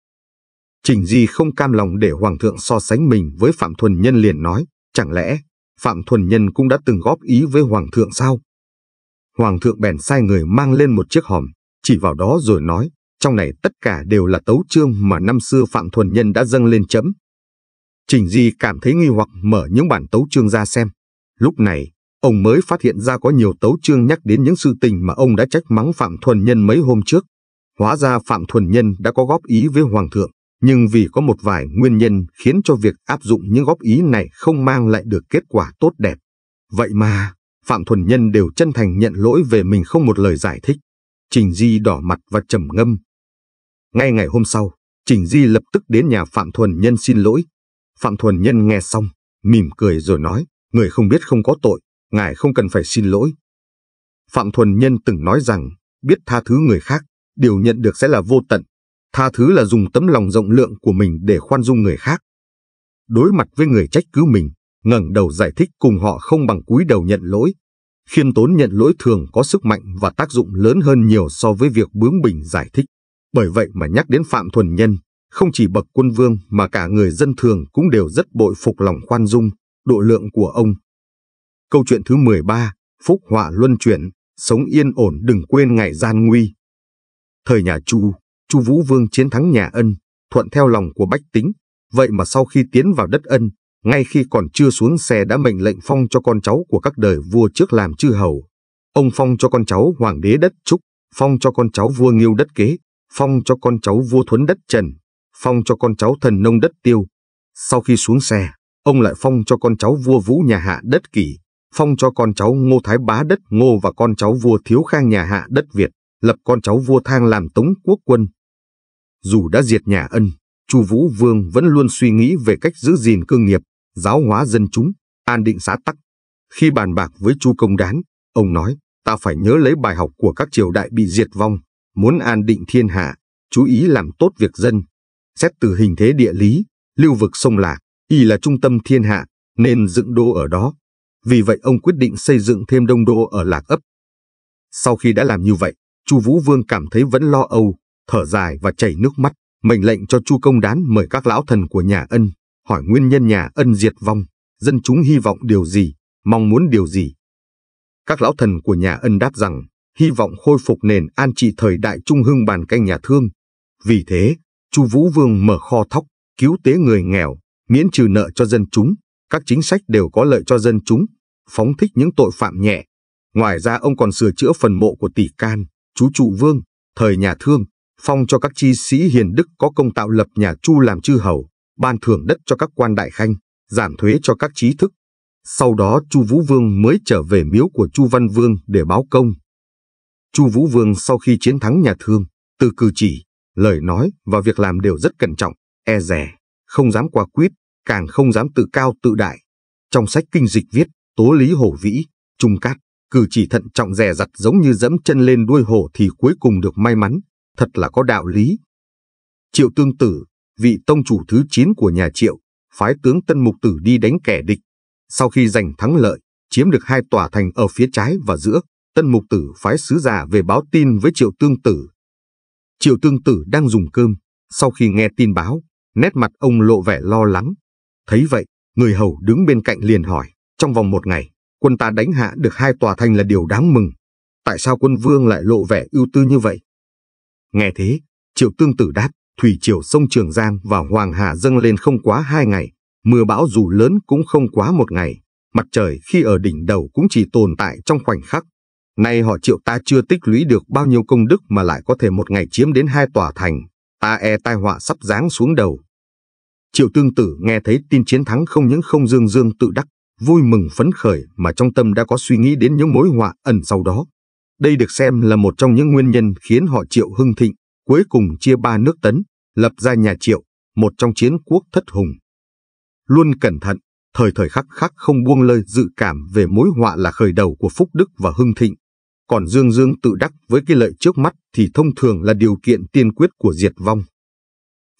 Trình Di không cam lòng để Hoàng thượng so sánh mình với Phạm Thuần Nhân liền nói, chẳng lẽ Phạm Thuần Nhân cũng đã từng góp ý với Hoàng thượng sao? Hoàng thượng bèn sai người mang lên một chiếc hòm, chỉ vào đó rồi nói, trong này tất cả đều là tấu chương mà năm xưa Phạm Thuần Nhân đã dâng lên chấm. Trình Di cảm thấy nghi hoặc mở những bản tấu chương ra xem. Lúc này, ông mới phát hiện ra có nhiều tấu chương nhắc đến những sự tình mà ông đã trách mắng Phạm Thuần Nhân mấy hôm trước. Hóa ra Phạm Thuần Nhân đã có góp ý với Hoàng thượng nhưng vì có một vài nguyên nhân khiến cho việc áp dụng những góp ý này không mang lại được kết quả tốt đẹp. Vậy mà, Phạm Thuần Nhân đều chân thành nhận lỗi về mình không một lời giải thích. Trình Di đỏ mặt và trầm ngâm. Ngay ngày hôm sau, Trình Di lập tức đến nhà Phạm Thuần Nhân xin lỗi. Phạm Thuần Nhân nghe xong, mỉm cười rồi nói, người không biết không có tội, ngài không cần phải xin lỗi. Phạm Thuần Nhân từng nói rằng, biết tha thứ người khác, điều nhận được sẽ là vô tận, Tha thứ là dùng tấm lòng rộng lượng của mình để khoan dung người khác. Đối mặt với người trách cứ mình, ngẩng đầu giải thích cùng họ không bằng cúi đầu nhận lỗi. Khiêm tốn nhận lỗi thường có sức mạnh và tác dụng lớn hơn nhiều so với việc bướng bỉnh giải thích. Bởi vậy mà nhắc đến Phạm Thuần Nhân, không chỉ bậc quân vương mà cả người dân thường cũng đều rất bội phục lòng khoan dung, độ lượng của ông. Câu chuyện thứ 13, Phúc Họa Luân Chuyển, Sống Yên Ổn Đừng Quên Ngày Gian Nguy Thời nhà Chu, Chu Vũ Vương chiến thắng nhà Ân, thuận theo lòng của bách tính. Vậy mà sau khi tiến vào đất Ân, ngay khi còn chưa xuống xe đã mệnh lệnh phong cho con cháu của các đời vua trước làm chư hầu. Ông phong cho con cháu hoàng đế đất Trúc, phong cho con cháu vua Nghiêu đất Kế, phong cho con cháu vua Thuấn đất Trần, phong cho con cháu thần nông đất Tiêu. Sau khi xuống xe, ông lại phong cho con cháu vua Vũ nhà Hạ đất Kỳ, phong cho con cháu Ngô Thái Bá đất Ngô và con cháu vua Thiếu Khang nhà Hạ đất Việt, lập con cháu vua Thang làm Tống quốc quân, dù đã diệt nhà ân, Chu Vũ Vương vẫn luôn suy nghĩ về cách giữ gìn cương nghiệp, giáo hóa dân chúng, an định xã tắc. Khi bàn bạc với Chu Công Đán, ông nói, ta phải nhớ lấy bài học của các triều đại bị diệt vong, muốn an định thiên hạ, chú ý làm tốt việc dân. Xét từ hình thế địa lý, lưu vực sông Lạc, y là trung tâm thiên hạ, nên dựng đô ở đó. Vì vậy ông quyết định xây dựng thêm đông đô ở Lạc ấp. Sau khi đã làm như vậy, Chu Vũ Vương cảm thấy vẫn lo âu, thở dài và chảy nước mắt, mệnh lệnh cho Chu Công Đán mời các lão thần của nhà ân, hỏi nguyên nhân nhà ân diệt vong, dân chúng hy vọng điều gì, mong muốn điều gì. Các lão thần của nhà ân đáp rằng, hy vọng khôi phục nền an trị thời đại trung hưng bàn canh nhà thương. Vì thế, Chu Vũ Vương mở kho thóc, cứu tế người nghèo, miễn trừ nợ cho dân chúng, các chính sách đều có lợi cho dân chúng, phóng thích những tội phạm nhẹ. Ngoài ra ông còn sửa chữa phần mộ của tỷ can, chú trụ vương, thời nhà thương, phong cho các chi sĩ hiền đức có công tạo lập nhà Chu làm chư hầu, ban thưởng đất cho các quan đại khanh, giảm thuế cho các trí thức. Sau đó Chu Vũ Vương mới trở về miếu của Chu Văn Vương để báo công. Chu Vũ Vương sau khi chiến thắng nhà Thương, từ cử chỉ, lời nói và việc làm đều rất cẩn trọng, e rè, không dám quá quyết, càng không dám tự cao tự đại. Trong sách kinh dịch viết, tố lý hổ vĩ, trung cát, cử chỉ thận trọng rè rặt giống như dẫm chân lên đuôi hổ thì cuối cùng được may mắn, thật là có đạo lý. Triệu Tương Tử, vị tông chủ thứ 9 của nhà Triệu, phái tướng Tân Mục Tử đi đánh kẻ địch. Sau khi giành thắng lợi, chiếm được hai tòa thành ở phía trái và giữa, Tân Mục Tử phái sứ giả về báo tin với Triệu Tương Tử. Triệu Tương Tử đang dùng cơm, sau khi nghe tin báo, nét mặt ông lộ vẻ lo lắng. Thấy vậy, người hầu đứng bên cạnh liền hỏi, trong vòng một ngày, quân ta đánh hạ được hai tòa thành là điều đáng mừng. Tại sao quân vương lại lộ vẻ ưu tư như vậy? Nghe thế, triệu tương tử đáp, thủy triều sông Trường Giang và Hoàng Hà dâng lên không quá hai ngày, mưa bão dù lớn cũng không quá một ngày, mặt trời khi ở đỉnh đầu cũng chỉ tồn tại trong khoảnh khắc. Nay họ triệu ta chưa tích lũy được bao nhiêu công đức mà lại có thể một ngày chiếm đến hai tòa thành, ta e tai họa sắp giáng xuống đầu. Triệu tương tử nghe thấy tin chiến thắng không những không dương dương tự đắc, vui mừng phấn khởi mà trong tâm đã có suy nghĩ đến những mối họa ẩn sau đó. Đây được xem là một trong những nguyên nhân khiến họ Triệu hưng thịnh, cuối cùng chia ba nước Tấn, lập ra nhà Triệu, một trong chiến quốc thất hùng. Luôn cẩn thận, thời thời khắc khắc không buông lơi dự cảm về mối họa là khởi đầu của Phúc Đức và Hưng Thịnh. Còn Dương Dương tự đắc với cái lợi trước mắt thì thông thường là điều kiện tiên quyết của diệt vong.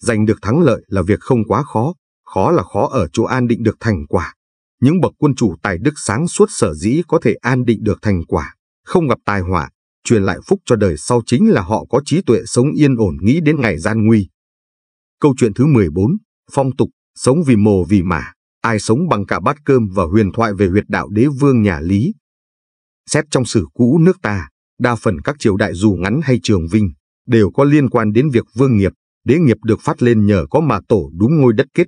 Giành được thắng lợi là việc không quá khó, khó là khó ở chỗ an định được thành quả. Những bậc quân chủ tài đức sáng suốt sở dĩ có thể an định được thành quả không gặp tai họa, truyền lại phúc cho đời sau chính là họ có trí tuệ sống yên ổn nghĩ đến ngày gian nguy. Câu chuyện thứ 14, phong tục, sống vì mồ vì mả, ai sống bằng cả bát cơm và huyền thoại về huyệt đạo đế vương nhà Lý. Xét trong sử cũ nước ta, đa phần các triều đại dù ngắn hay trường vinh, đều có liên quan đến việc vương nghiệp, đế nghiệp được phát lên nhờ có mà tổ đúng ngôi đất kết.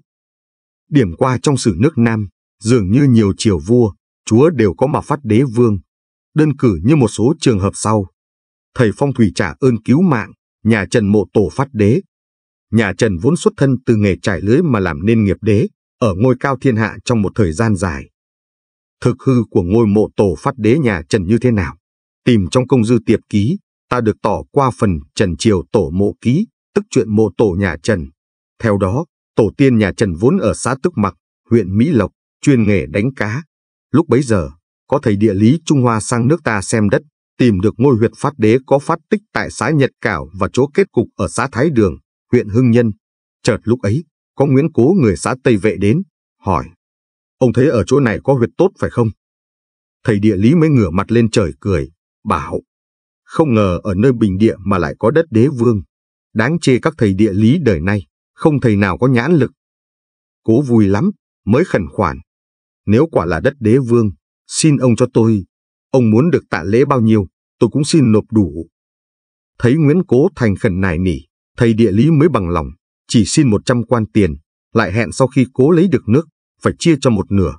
Điểm qua trong sử nước Nam, dường như nhiều triều vua, chúa đều có mà phát đế vương, đơn cử như một số trường hợp sau. Thầy phong thủy trả ơn cứu mạng, nhà Trần mộ tổ phát đế. Nhà Trần vốn xuất thân từ nghề trải lưới mà làm nên nghiệp đế, ở ngôi cao thiên hạ trong một thời gian dài. Thực hư của ngôi mộ tổ phát đế nhà Trần như thế nào? Tìm trong công dư tiệp ký, ta được tỏ qua phần Trần Triều tổ mộ ký, tức chuyện mộ tổ nhà Trần. Theo đó, tổ tiên nhà Trần vốn ở xã Tức Mặc, huyện Mỹ Lộc, chuyên nghề đánh cá. Lúc bấy giờ, có thầy địa lý Trung Hoa sang nước ta xem đất, tìm được ngôi huyệt phát đế có phát tích tại xã Nhật Cảo và chỗ kết cục ở xã Thái Đường, huyện Hưng Nhân. Chợt lúc ấy, có Nguyễn Cố người xã Tây Vệ đến, hỏi, ông thấy ở chỗ này có huyệt tốt phải không? Thầy địa lý mới ngửa mặt lên trời cười, bảo, không ngờ ở nơi bình địa mà lại có đất đế vương. Đáng chê các thầy địa lý đời nay, không thầy nào có nhãn lực. Cố vui lắm, mới khẩn khoản. Nếu quả là đất đế vương, Xin ông cho tôi, ông muốn được tạ lễ bao nhiêu, tôi cũng xin nộp đủ. Thấy Nguyễn Cố Thành khẩn nài nỉ, thầy địa lý mới bằng lòng, chỉ xin 100 quan tiền, lại hẹn sau khi cố lấy được nước, phải chia cho một nửa.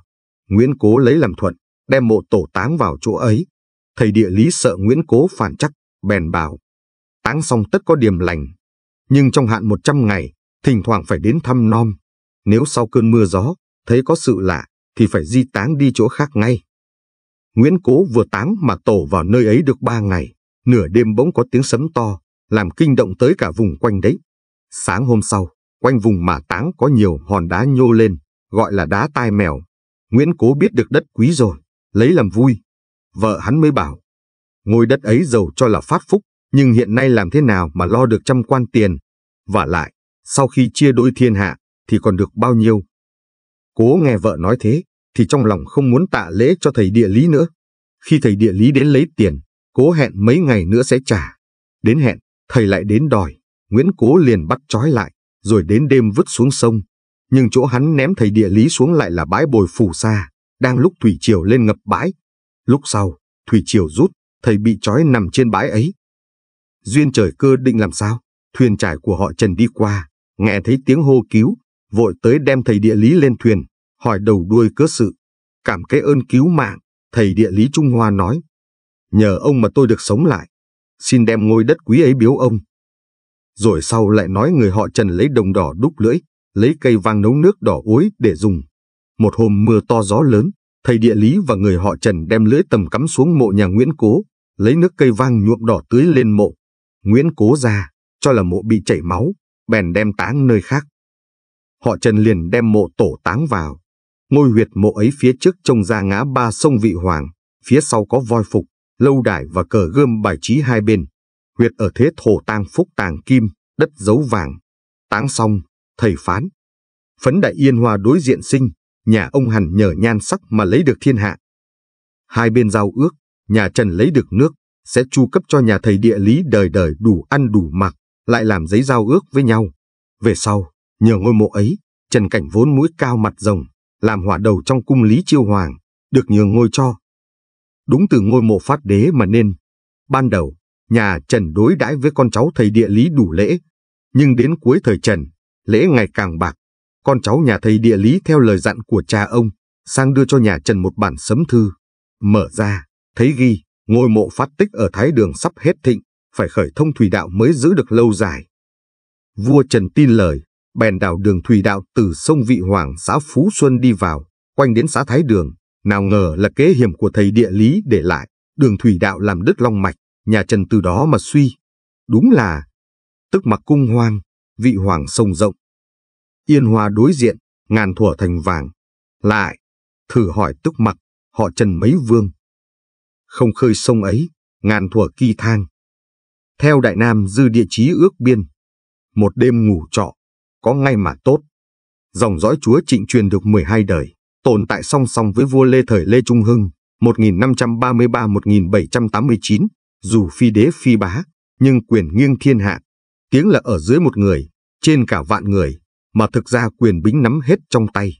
Nguyễn Cố lấy làm thuận, đem mộ tổ táng vào chỗ ấy. Thầy địa lý sợ Nguyễn Cố phản chắc, bèn bảo. Táng xong tất có điềm lành, nhưng trong hạn 100 ngày, thỉnh thoảng phải đến thăm non. Nếu sau cơn mưa gió, thấy có sự lạ, thì phải di táng đi chỗ khác ngay. Nguyễn Cố vừa táng mạc tổ vào nơi ấy được ba ngày, nửa đêm bỗng có tiếng sấm to, làm kinh động tới cả vùng quanh đấy. Sáng hôm sau, quanh vùng mà táng có nhiều hòn đá nhô lên, gọi là đá tai mèo. Nguyễn Cố biết được đất quý rồi, lấy làm vui. Vợ hắn mới bảo, ngôi đất ấy giàu cho là phát phúc, nhưng hiện nay làm thế nào mà lo được trăm quan tiền. Và lại, sau khi chia đôi thiên hạ, thì còn được bao nhiêu. Cố nghe vợ nói thế, thì trong lòng không muốn tạ lễ cho thầy địa lý nữa. Khi thầy địa lý đến lấy tiền, cố hẹn mấy ngày nữa sẽ trả. Đến hẹn, thầy lại đến đòi, Nguyễn Cố liền bắt trói lại, rồi đến đêm vứt xuống sông. Nhưng chỗ hắn ném thầy địa lý xuống lại là bãi bồi phù sa, đang lúc thủy triều lên ngập bãi. Lúc sau, thủy triều rút, thầy bị trói nằm trên bãi ấy. Duyên trời cơ định làm sao? Thuyền trải của họ Trần đi qua, nghe thấy tiếng hô cứu, vội tới đem thầy địa lý lên thuyền, hỏi đầu đuôi cớ sự. Cảm cái ơn cứu mạng, thầy địa lý Trung Hoa nói. Nhờ ông mà tôi được sống lại. Xin đem ngôi đất quý ấy biếu ông. Rồi sau lại nói người họ Trần lấy đồng đỏ đúc lưỡi, lấy cây vang nấu nước đỏ ối để dùng. Một hôm mưa to gió lớn, thầy địa lý và người họ Trần đem lưỡi tầm cắm xuống mộ nhà Nguyễn Cố, lấy nước cây vang nhuộm đỏ tưới lên mộ. Nguyễn Cố ra, cho là mộ bị chảy máu, bèn đem táng nơi khác. Họ Trần liền đem mộ tổ táng vào, Ngôi huyệt mộ ấy phía trước trông ra ngã ba sông Vị Hoàng, phía sau có voi phục, lâu đài và cờ gươm bài trí hai bên. Huyệt ở thế thổ tang phúc tàng kim, đất dấu vàng. Táng xong, thầy phán. Phấn đại yên hoa đối diện sinh, nhà ông hẳn nhờ nhan sắc mà lấy được thiên hạ. Hai bên giao ước, nhà Trần lấy được nước, sẽ chu cấp cho nhà thầy địa lý đời đời đủ ăn đủ mặc, lại làm giấy giao ước với nhau. Về sau, nhờ ngôi mộ ấy, Trần Cảnh vốn mũi cao mặt rồng, làm hỏa đầu trong cung Lý Chiêu Hoàng, được nhường ngôi cho. Đúng từ ngôi mộ phát đế mà nên, ban đầu, nhà Trần đối đãi với con cháu thầy địa lý đủ lễ, nhưng đến cuối thời Trần, lễ ngày càng bạc, con cháu nhà thầy địa lý theo lời dặn của cha ông, sang đưa cho nhà Trần một bản sấm thư. Mở ra, thấy ghi, ngôi mộ phát tích ở Thái Đường sắp hết thịnh, phải khởi thông thủy đạo mới giữ được lâu dài. Vua Trần tin lời, bèn đào đường thủy đạo từ sông Vị Hoàng xã Phú Xuân đi vào, quanh đến xã Thái Đường, nào ngờ là kế hiểm của thầy địa lý để lại, đường thủy đạo làm đứt long mạch, nhà Trần từ đó mà suy. Đúng là, tức mặc cung hoang, vị hoàng sông rộng. Yên hòa đối diện, ngàn thuở thành vàng. Lại, thử hỏi tức mặc, họ Trần mấy vương. Không khơi sông ấy, ngàn thuở kỳ thang. Theo Đại Nam dư địa chí ước biên, một đêm ngủ trọ, có ngay mà tốt. Dòng dõi chúa trịnh truyền được 12 đời, tồn tại song song với vua Lê Thời Lê Trung Hưng 1533-1789, dù phi đế phi bá, nhưng quyền nghiêng thiên hạ. Tiếng là ở dưới một người, trên cả vạn người, mà thực ra quyền bính nắm hết trong tay.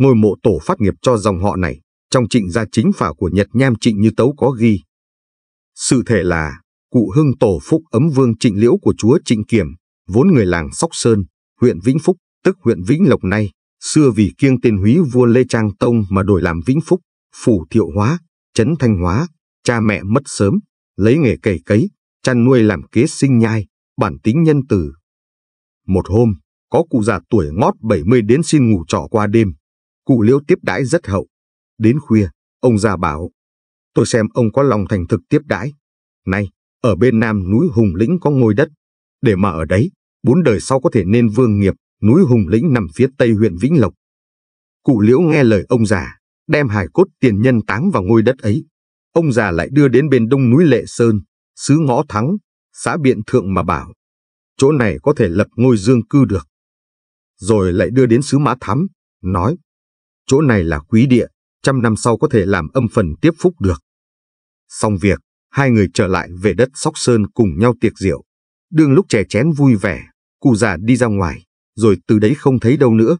Ngôi mộ tổ phát nghiệp cho dòng họ này, trong trịnh gia chính phả của Nhật Nham trịnh như tấu có ghi. Sự thể là, cụ hưng tổ phúc ấm vương trịnh liễu của chúa trịnh kiểm, vốn người làng Sóc Sơn, huyện Vĩnh Phúc, tức huyện Vĩnh Lộc nay, xưa vì kiêng tên húy vua Lê Trang Tông mà đổi làm Vĩnh Phúc, phủ thiệu hóa, chấn thanh hóa, cha mẹ mất sớm, lấy nghề cày cấy, chăn nuôi làm kế sinh nhai, bản tính nhân từ. Một hôm, có cụ già tuổi ngót 70 đến xin ngủ trọ qua đêm. Cụ liễu tiếp đãi rất hậu. Đến khuya, ông già bảo, tôi xem ông có lòng thành thực tiếp đãi. Nay, ở bên nam núi Hùng Lĩnh có ngôi đất, để mà ở đấy, bốn đời sau có thể nên vương nghiệp, núi Hùng Lĩnh nằm phía tây huyện Vĩnh Lộc. Cụ Liễu nghe lời ông già, đem hài cốt tiền nhân táng vào ngôi đất ấy. Ông già lại đưa đến bên đông núi Lệ Sơn, xứ Ngõ Thắng, xã Biện Thượng mà bảo, chỗ này có thể lập ngôi dương cư được. Rồi lại đưa đến xứ Mã Thắm, nói, chỗ này là quý địa, trăm năm sau có thể làm âm phần tiếp phúc được. Xong việc, hai người trở lại về đất Sóc Sơn cùng nhau tiệc rượu. Đương lúc trẻ chén vui vẻ, Cụ già đi ra ngoài, rồi từ đấy không thấy đâu nữa.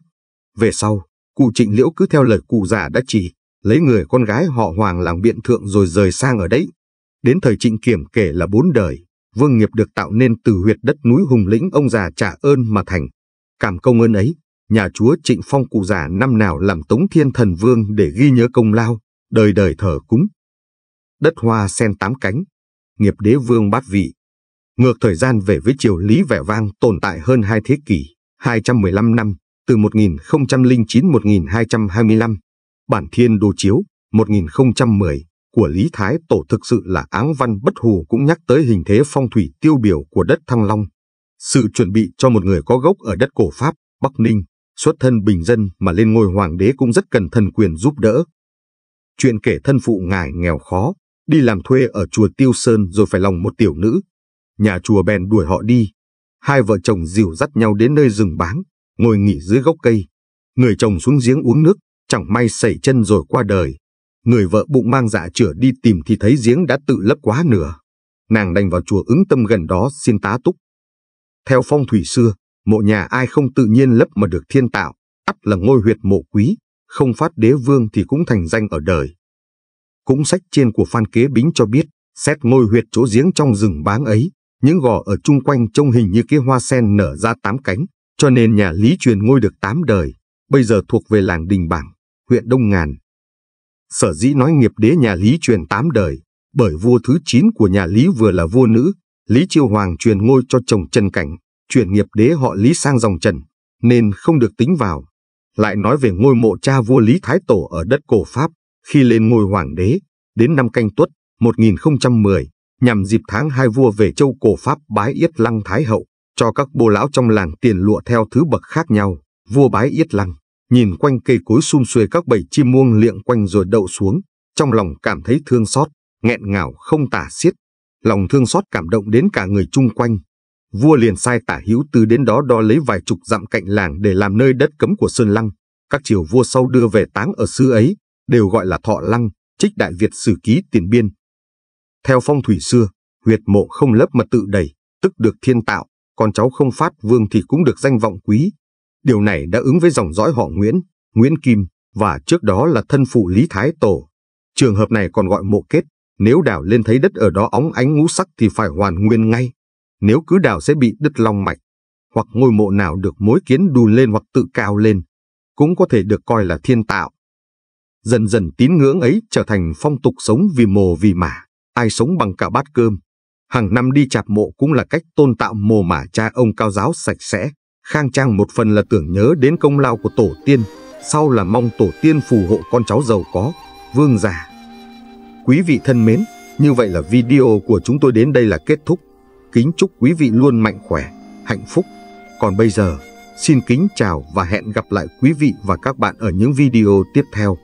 Về sau, cụ trịnh liễu cứ theo lời cụ già đã chỉ, lấy người con gái họ Hoàng làm biện thượng rồi rời sang ở đấy. Đến thời trịnh kiểm kể là bốn đời, vương nghiệp được tạo nên từ huyệt đất núi hùng lĩnh ông già trả ơn mà thành. Cảm công ơn ấy, nhà chúa trịnh phong cụ già năm nào làm tống thiên thần vương để ghi nhớ công lao, đời đời thờ cúng. Đất hoa sen tám cánh, nghiệp đế vương bát vị, Ngược thời gian về với triều Lý vẻ vang tồn tại hơn hai thế kỷ, 215 năm, từ 1009-1225, bản thiên đồ chiếu 1010 của Lý Thái Tổ thực sự là áng văn bất hù cũng nhắc tới hình thế phong thủy tiêu biểu của đất Thăng Long. Sự chuẩn bị cho một người có gốc ở đất cổ Pháp, Bắc Ninh, xuất thân bình dân mà lên ngôi hoàng đế cũng rất cần thần quyền giúp đỡ. Chuyện kể thân phụ ngài nghèo khó, đi làm thuê ở chùa Tiêu Sơn rồi phải lòng một tiểu nữ, nhà chùa bèn đuổi họ đi. Hai vợ chồng dìu dắt nhau đến nơi rừng báng, ngồi nghỉ dưới gốc cây. Người chồng xuống giếng uống nước, chẳng may sẩy chân rồi qua đời. Người vợ bụng mang dạ chửa đi tìm thì thấy giếng đã tự lấp quá nửa. Nàng đành vào chùa ứng tâm gần đó xin tá túc. Theo phong thủy xưa, mộ nhà ai không tự nhiên lấp mà được thiên tạo, ắt là ngôi huyệt mộ quý, không phát đế vương thì cũng thành danh ở đời. Cũng sách trên của Phan Kế Bính cho biết, xét ngôi huyệt chỗ giếng trong rừng báng ấy, những gò ở chung quanh trông hình như cái hoa sen nở ra tám cánh, cho nên nhà Lý truyền ngôi được tám đời, bây giờ thuộc về làng Đình Bảng, huyện Đông Ngàn. Sở dĩ nói nghiệp đế nhà Lý truyền tám đời, bởi vua thứ chín của nhà Lý vừa là vua nữ, Lý Chiêu Hoàng truyền ngôi cho chồng Trần Cảnh, truyền nghiệp đế họ Lý sang dòng Trần, nên không được tính vào. Lại nói về ngôi mộ cha vua Lý Thái Tổ ở đất cổ Pháp, khi lên ngôi hoàng đế, đến năm canh tuất 1010, nhằm dịp tháng hai vua về châu cổ Pháp bái Yết Lăng Thái Hậu, cho các bô lão trong làng tiền lụa theo thứ bậc khác nhau. Vua bái Yết Lăng, nhìn quanh cây cối sum xuê các bầy chim muông liệng quanh rồi đậu xuống, trong lòng cảm thấy thương xót, nghẹn ngào không tả xiết. Lòng thương xót cảm động đến cả người chung quanh. Vua liền sai tả hữu từ đến đó đo lấy vài chục dặm cạnh làng để làm nơi đất cấm của Sơn Lăng. Các triều vua sau đưa về táng ở xứ ấy, đều gọi là Thọ Lăng, trích Đại Việt Sử Ký Tiền Biên theo phong thủy xưa, huyệt mộ không lấp mà tự đầy, tức được thiên tạo, con cháu không phát vương thì cũng được danh vọng quý. Điều này đã ứng với dòng dõi họ Nguyễn, Nguyễn Kim, và trước đó là thân phụ Lý Thái Tổ. Trường hợp này còn gọi mộ kết, nếu đào lên thấy đất ở đó óng ánh ngũ sắc thì phải hoàn nguyên ngay, nếu cứ đào sẽ bị đứt long mạch, hoặc ngôi mộ nào được mối kiến đùn lên hoặc tự cao lên, cũng có thể được coi là thiên tạo. Dần dần tín ngưỡng ấy trở thành phong tục sống vì mồ vì mả, ai sống bằng cả bát cơm. Hàng năm đi chạp mộ cũng là cách tôn tạo mồ mả cha ông cao giáo sạch sẽ, khang trang một phần là tưởng nhớ đến công lao của tổ tiên, sau là mong tổ tiên phù hộ con cháu giàu có, vương giả. Quý vị thân mến, như vậy là video của chúng tôi đến đây là kết thúc. Kính chúc quý vị luôn mạnh khỏe, hạnh phúc. Còn bây giờ, xin kính chào và hẹn gặp lại quý vị và các bạn ở những video tiếp theo.